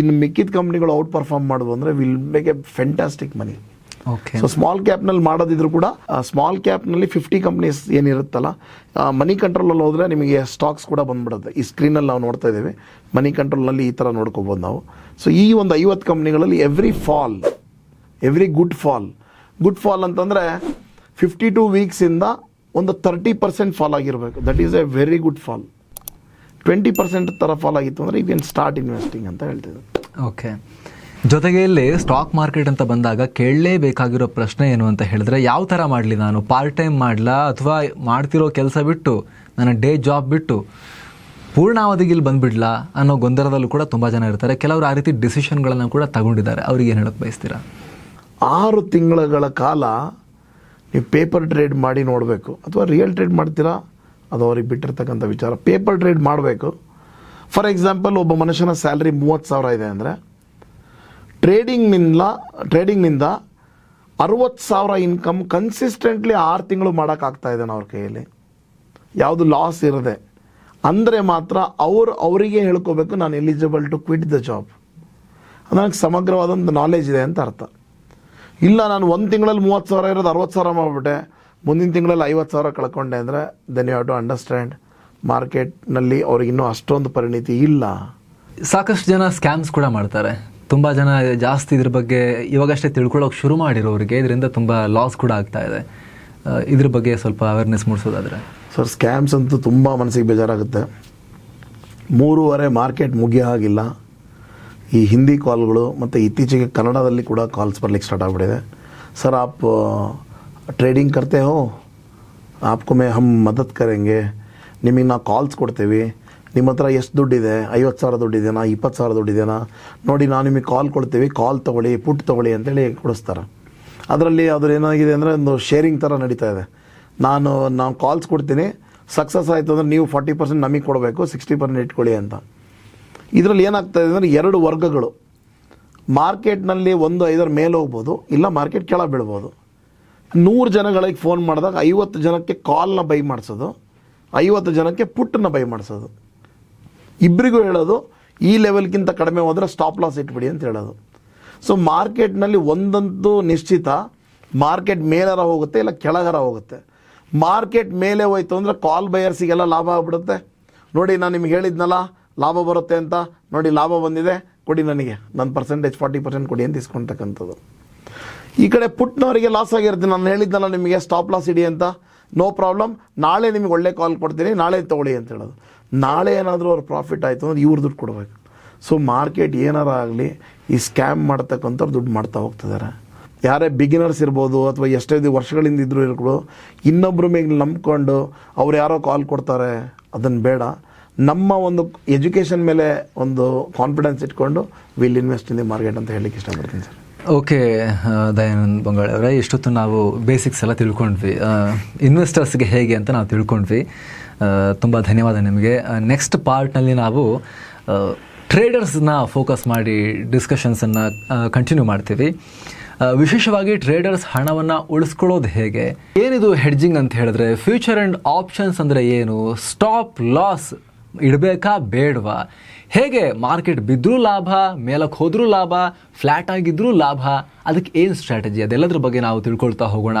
ಇನ್ನು ಮಿಕ್ಕಿದ ಕಂಪ್ನಿಗಳು ಔಟ್ ಪರ್ಫಾರ್ಮ್ ಮಾಡೋದು ಅಂದರೆ will make a fantastic money so small ಕ್ಯಾಪ್ನಲ್ಲಿ ಮಾಡೋದಿದ್ರು ಕೂಡ ಸ್ಮಾಲ್ ಕ್ಯಾಪ್ನಲ್ಲಿ ಫಿಫ್ಟಿ ಕಂಪ್ನೀಸ್ ಏನಿರುತ್ತಲ್ಲ ಮನಿ ಕಂಟ್ರೋಲಲ್ಲಿ ಹೋದರೆ ನಿಮಗೆ ಸ್ಟಾಕ್ಸ್ ಕೂಡ ಬಂದ್ಬಿಡುತ್ತೆ ಈ ಸ್ಕ್ರೀನಲ್ಲಿ ನಾವು ನೋಡ್ತಾ ಇದ್ದೀವಿ ಮನಿ ಕಂಟ್ರೋಲ್ನಲ್ಲಿ ಈ ಥರ ನೋಡ್ಕೋಬೋದು ನಾವು ಸೊ ಈ ಒಂದು ಐವತ್ತು ಕಂಪ್ನಿಗಳಲ್ಲಿ every fall every good fall good fall ಅಂತಂದರೆ ಫಿಫ್ಟಿ ಟು ವೀಕ್ಸಿಂದ ಒಂದು ತರ್ಟಿ ಪರ್ಸೆಂಟ್ ಫಾಲ್ ಆಗಿರಬೇಕು that is a very good fall twenty percent ಥರ ಫಾಲ್ ಆಗಿತ್ತು ಅಂದರೆ ಯು ಕ್ಯಾನ್ ಸ್ಟಾರ್ಟ್ ಇನ್ವೆಸ್ಟಿಂಗ್ ಅಂತ ಹೇಳ್ತಿದ್ದೆ ಓಕೆ ಜೊತೆಗೆ ಇಲ್ಲಿ ಸ್ಟಾಕ್ ಮಾರ್ಕೆಟ್ ಅಂತ ಬಂದಾಗ ಕೇಳಲೇಬೇಕಾಗಿರೋ ಪ್ರಶ್ನೆ ಏನು ಅಂತ ಹೇಳಿದ್ರೆ ಯಾವ ಥರ ಮಾಡಲಿ ನಾನು ಪಾರ್ಟ್ ಟೈಮ್ ಮಾಡಲ ಅಥವಾ ಮಾಡ್ತಿರೋ ಕೆಲಸ ಬಿಟ್ಟು ನನ್ನ ಡೇ ಜಾಬ್ ಬಿಟ್ಟು ಪೂರ್ಣಾವಧಿಗೆ ಇಲ್ಲಿ ಬಂದುಬಿಡ್ಲಾ ಅನ್ನೋ ಗೊಂದಲದಲ್ಲೂ ಕೂಡ ತುಂಬ ಜನ ಇರ್ತಾರೆ ಕೆಲವರು ಆ ರೀತಿ ಡಿಸಿಷನ್ಗಳನ್ನು ಕೂಡ ತಗೊಂಡಿದ್ದಾರೆ ಅವ್ರಿಗೆ ಏನು ಹೇಳಕ್ಕೆ ಬಯಸ್ತೀರಾ ಆರು ತಿಂಗಳುಗಳ ಕಾಲ ನೀವು ಪೇಪರ್ ಟ್ರೇಡ್ ಮಾಡಿ ನೋಡಬೇಕು ಅಥವಾ ರಿಯಲ್ ಟ್ರೇಡ್ ಮಾಡ್ತೀರಾ ಅದು ಅವ್ರಿಗೆ ಬಿಟ್ಟಿರ್ತಕ್ಕಂಥ ವಿಚಾರ ಪೇಪರ್ ಟ್ರೇಡ್ ಮಾಡಬೇಕು ಫಾರ್ ಎಕ್ಸಾಂಪಲ್ ಒಬ್ಬ ಮನುಷ್ಯನ ಸ್ಯಾಲ್ರಿ ಮೂವತ್ತು ಸಾವಿರ ಇದೆ ಅಂದರೆ ಟ್ರೇಡಿಂಗ್ನಿಂದ ಟ್ರೇಡಿಂಗ್ನಿಂದ ಅರುವತ್ತು ಸಾವಿರ ಇನ್ಕಮ್ ಕನ್ಸಿಸ್ಟೆಂಟ್ಲಿ ಆರು ತಿಂಗಳು ಮಾಡೋಕ್ಕಾಗ್ತಾ ಇದೆ ಅವ್ರ ಕೈಯಲ್ಲಿ ಯಾವುದು ಲಾಸ್ ಇರದೆ ಅಂದರೆ ಮಾತ್ರ ಅವರು ಅವರಿಗೆ ಹೇಳ್ಕೋಬೇಕು ನಾನು eligible to quit the job ನನಗೆ ಸಮಗ್ರವಾದಂಥ ನಾಲೆಜ್ ಇದೆ ಅಂತ ಅರ್ಥ ಇಲ್ಲ ನಾನು ಒಂದು ತಿಂಗಳಲ್ಲಿ ಮೂವತ್ತು ಸಾವಿರ ಇರೋದು ಅರವತ್ತು ಸಾವಿರ ಮಾಡಿಬಿಟ್ಟೆ ಮುಂದಿನ ತಿಂಗಳಲ್ಲಿ ಐವತ್ತು ಸಾವಿರ ಕಳ್ಕೊಂಡೆ ಅಂದರೆ then you have to understand ಮಾರ್ಕೆಟ್ನಲ್ಲಿ ಅವ್ರಿಗಿನ್ನೂ ಅಷ್ಟೊಂದು ಪರಿಣಿತಿ ಇಲ್ಲ ಸಾಕಷ್ಟು ಜನ ಸ್ಕ್ಯಾಮ್ಸ್ ಕೂಡ ಮಾಡ್ತಾರೆ ತುಂಬ ಜನ ಜಾಸ್ತಿ ಇದ್ರ ಬಗ್ಗೆ ಇವಾಗಷ್ಟೇ ತಿಳ್ಕೊಳ್ಳೋಕೆ ಶುರು ಮಾಡಿರೋರಿಗೆ ಇದರಿಂದ ತುಂಬ ಲಾಸ್ ಕೂಡ ಆಗ್ತಾ ಇದೆ ಇದ್ರ ಬಗ್ಗೆ ಸ್ವಲ್ಪ ಅವೇರ್ನೆಸ್ ಮೂಡಿಸೋದಾದರೆ ಸರ್ ಸ್ಕ್ಯಾಮ್ಸ್ ಅಂತೂ ತುಂಬ ಮನಸ್ಸಿಗೆ ಬೇಜಾರಾಗುತ್ತೆ ಮೂರುವರೆ ಮಾರ್ಕೆಟ್ ಮುಗಿಯ ಹಾಗಿಲ್ಲ ಈ ಹಿಂದಿ ಕಾಲ್ಗಳು ಮತ್ತು ಇತ್ತೀಚೆಗೆ ಕನ್ನಡದಲ್ಲಿ ಕೂಡ ಕಾಲ್ಸ್ ಬರ್ಲಿಕ್ಕೆ ಸ್ಟಾರ್ಟ್ ಆಗಿಬಿಟ್ಟಿದೆ ಸರ್ ಆಪ್ ಟ್ರೇಡಿಂಗ್ ಕರ್ತೆ ಹೋ ಆಪ್ಕೊಮ್ಮೆ ಹಮ್ ಮದತ್ ಕರೆಂಗೆ ನಿಮಗೆ ನಾವು ಕಾಲ್ಸ್ ಕೊಡ್ತೇವೆ ನಿಮ್ಮ ಹತ್ರ ಎಷ್ಟು ದುಡ್ಡಿದೆ ಐವತ್ತು ಸಾವಿರ ದುಡ್ಡಿದೆಯಾ ಇಪ್ಪತ್ತು ಸಾವಿರ ದುಡ್ಡಿದೆಯಾ ನೋಡಿ ನಾನು ನಿಮಗೆ ಕಾಲ್ ಕೊಡ್ತೀವಿ ಕಾಲ್ ತೊಗೊಳ್ಳಿ ಪುಟ್ ತೊಗೊಳ್ಳಿ ಅಂತೇಳಿ ಕೊಡಿಸ್ತಾರೆ ಅದರಲ್ಲಿ ಅದ್ರ ಏನಾಗಿದೆ ಅಂದರೆ ಒಂದು ಶೇರಿಂಗ್ ಥರ ನಡೀತಾ ಇದೆ ನಾನು ನಾವು ಕಾಲ್ಸ್ ಕೊಡ್ತೀನಿ ಸಕ್ಸಸ್ ಆಯಿತು ಅಂದರೆ ನೀವು ಫಾರ್ಟಿ ಪರ್ಸೆಂಟ್ ನಮಗೆ ಕೊಡಬೇಕು ಸಿಕ್ಸ್ಟಿ ಪರ್ಸೆಂಟ್ ಇಟ್ಕೊಳ್ಳಿ ಅಂತ ಇದರಲ್ಲಿ ಏನಾಗ್ತಾ ಇದೆ ಅಂದರೆ ಎರಡು ವರ್ಗಗಳು ಮಾರ್ಕೆಟ್ನಲ್ಲಿ ಒಂದು ಐದರ ಮೇಲೆ ಹೋಗ್ಬೋದು ಇಲ್ಲ ಮಾರ್ಕೆಟ್ ಕೆಳ ಬೀಳ್ಬೋದು ನೂರು ಜನಗಳಿಗೆ ಫೋನ್ ಮಾಡಿದಾಗ ಐವತ್ತು ಜನಕ್ಕೆ ಕಾಲ್ನ ಬೈ ಮಾಡಿಸೋದು ಐವತ್ತು ಜನಕ್ಕೆ ಪುಟ್ಟನ್ನ ಬೈ ಮಾಡಿಸೋದು ಇಬ್ಬರಿಗೂ ಹೇಳೋದು ಈ ಲೆವೆಲ್ಗಿಂತ ಕಡಿಮೆ ಹೋದರೆ ಸ್ಟಾಪ್ ಲಾಸ್ ಇಟ್ಬಿಡಿ ಅಂತ ಹೇಳೋದು ಸೊ ಮಾರ್ಕೆಟ್ನಲ್ಲಿ ಒಂದಂತೂ ನಿಶ್ಚಿತ ಮಾರ್ಕೆಟ್ ಮೇಲರ ಹೋಗುತ್ತೆ ಇಲ್ಲ ಕೆಳಗಾರ ಹೋಗುತ್ತೆ ಮಾರ್ಕೆಟ್ ಮೇಲೆ ಹೋಯ್ತು ಅಂದರೆ ಕಾಲ್ ಬಯರ್ಸಿಗೆಲ್ಲ ಲಾಭ ಆಗ್ಬಿಡುತ್ತೆ ನೋಡಿ ನಾನು ನಿಮ್ಗೆ ಹೇಳಿದ್ನಲ್ಲ ಲಾಭ ಬರುತ್ತೆ ಅಂತ ನೋಡಿ ಲಾಭ ಬಂದಿದೆ ಕೊಡಿ ನನಗೆ ನನ್ನ ಪರ್ಸೆಂಟೇಜ್ ಫಾರ್ಟಿ ಪರ್ಸೆಂಟ್ ಕೊಡಿ ಅಂತ ಇಸ್ಕೊಳ್ತಕ್ಕಂಥದ್ದು ಈ ಕಡೆ ಪುಟ್ನವರಿಗೆ ಲಾಸ್ ಆಗಿರ್ತೀನಿ ನಾನು ಹೇಳಿದ್ನಲ್ಲ ನಿಮಗೆ ಸ್ಟಾಪ್ ಲಾಸ್ ಇಡಿ ಅಂತ ನೋ ಪ್ರಾಬ್ಲಮ್ ನಾಳೆ ನಿಮಗೆ ಒಳ್ಳೆ ಕಾಲ್ ಕೊಡ್ತೀನಿ ನಾಳೆ ತೊಗೊಳ್ಳಿ ಅಂತ ಹೇಳೋದು ನಾಳೆ ಏನಾದರೂ ಅವ್ರು ಪ್ರಾಫಿಟ್ ಆಯಿತು ಅಂದ್ರೆ ಇವ್ರ ದುಡ್ಡು ಕೊಡಬೇಕು ಸೊ ಮಾರ್ಕೆಟ್ ಏನಾರು ಆಗಲಿ ಈ ಸ್ಕ್ಯಾಮ್ ಮಾಡ್ತಕ್ಕಂಥವ್ರು ದುಡ್ಡು ಮಾಡ್ತಾ ಹೋಗ್ತಿದ್ದಾರೆ ಯಾರೇ ಬಿಗಿನರ್ಸ್ ಇರ್ಬೋದು ಅಥವಾ ಎಷ್ಟೇ ವರ್ಷಗಳಿಂದ ಇದ್ದರೂ ಇರ್ಬೋದು ಇನ್ನೊಬ್ಬರ ಮೇಲೆ ನಂಬ್ಕೊಂಡು ಅವ್ರು ಯಾರೋ ಕಾಲ್ ಕೊಡ್ತಾರೆ ಅದನ್ನು ಬೇಡ ನಮ್ಮ ಒಂದು ಎಜುಕೇಷನ್ ಮೇಲೆ ಒಂದು ಕಾನ್ಫಿಡೆನ್ಸ್ ಇಟ್ಕೊಂಡು will invest in the market ಅಂತ ಹೇಳಲಿಕ್ಕೆ ಇಷ್ಟಪಡ್ತೀನಿ ಸರ್ ಓಕೆ ದಯಾನಂದ್ ಬಂಗಾಳ ಅವರೇ ಇಷ್ಟೊತ್ತು ನಾವು ಬೇಸಿಕ್ಸ್ ಎಲ್ಲ ತಿಳ್ಕೊಂಡ್ವಿ ಇನ್ವೆಸ್ಟರ್ಸ್ಗೆ ಹೇಗೆ ಅಂತ ನಾವು ತಿಳ್ಕೊಂಡ್ವಿ ತುಂಬ ಧನ್ಯವಾದ ನಿಮಗೆ ನೆಕ್ಸ್ಟ್ ಪಾರ್ಟ್ನಲ್ಲಿ ನಾವು ಟ್ರೇಡರ್ಸ್ನ ಫೋಕಸ್ ಮಾಡಿ ಡಿಸ್ಕಷನ್ಸನ್ನು ಕಂಟಿನ್ಯೂ ಮಾಡ್ತೀವಿ ವಿಶೇಷವಾಗಿ ಟ್ರೇಡರ್ಸ್ ಹಣವನ್ನು ಉಳಿಸ್ಕೊಳ್ಳೋದು ಹೇಗೆ ಏನಿದು ಹೆಡ್ಜಿಂಗ್ ಅಂತ ಹೇಳಿದ್ರೆ ಫ್ಯೂಚರ್ ಆ್ಯಂಡ್ ಆಪ್ಷನ್ಸ್ ಅಂದರೆ ಏನು ಸ್ಟಾಪ್ ಲಾಸ್ ಇಡಬೇಕಾ ಬೇಡವಾ ಹೇಗೆ ಮಾರ್ಕೆಟ್ ಬಿದ್ದರೂ ಲಾಭ ಮೇಲಕ್ಕೆ ಹೋದರೂ ಲಾಭ ಫ್ಲ್ಯಾಟ್ ಆಗಿದ್ದರೂ ಲಾಭ ಅದಕ್ಕೆ ಏನು ಸ್ಟ್ರಾಟಜಿ ಅದೆಲ್ಲದ್ರ ಬಗ್ಗೆ ನಾವು ತಿಳ್ಕೊಳ್ತಾ ಹೋಗೋಣ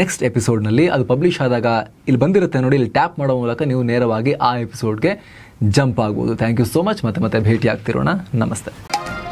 ನೆಕ್ಸ್ಟ್ ಎಪಿಸೋಡ್ನಲ್ಲಿ ಅದು ಪಬ್ಲಿಷ್ ಆದಾಗ ಇಲ್ಲಿ ಬಂದಿರುತ್ತೆ ನೋಡಿ ಇಲ್ಲಿ ಟ್ಯಾಪ್ ಮಾಡೋ ಮೂಲಕ ನೀವು ನೇರವಾಗಿ ಆ ಎಪಿಸೋಡ್ಗೆ ಜಂಪ್ ಆಗ್ಬೋದು ಥ್ಯಾಂಕ್ ಯು ಸೋ ಮಚ್ ಮತ್ತೆ ಮತ್ತೆ ಭೇಟಿ ಆಗ್ತಿರೋಣ ನಮಸ್ತೆ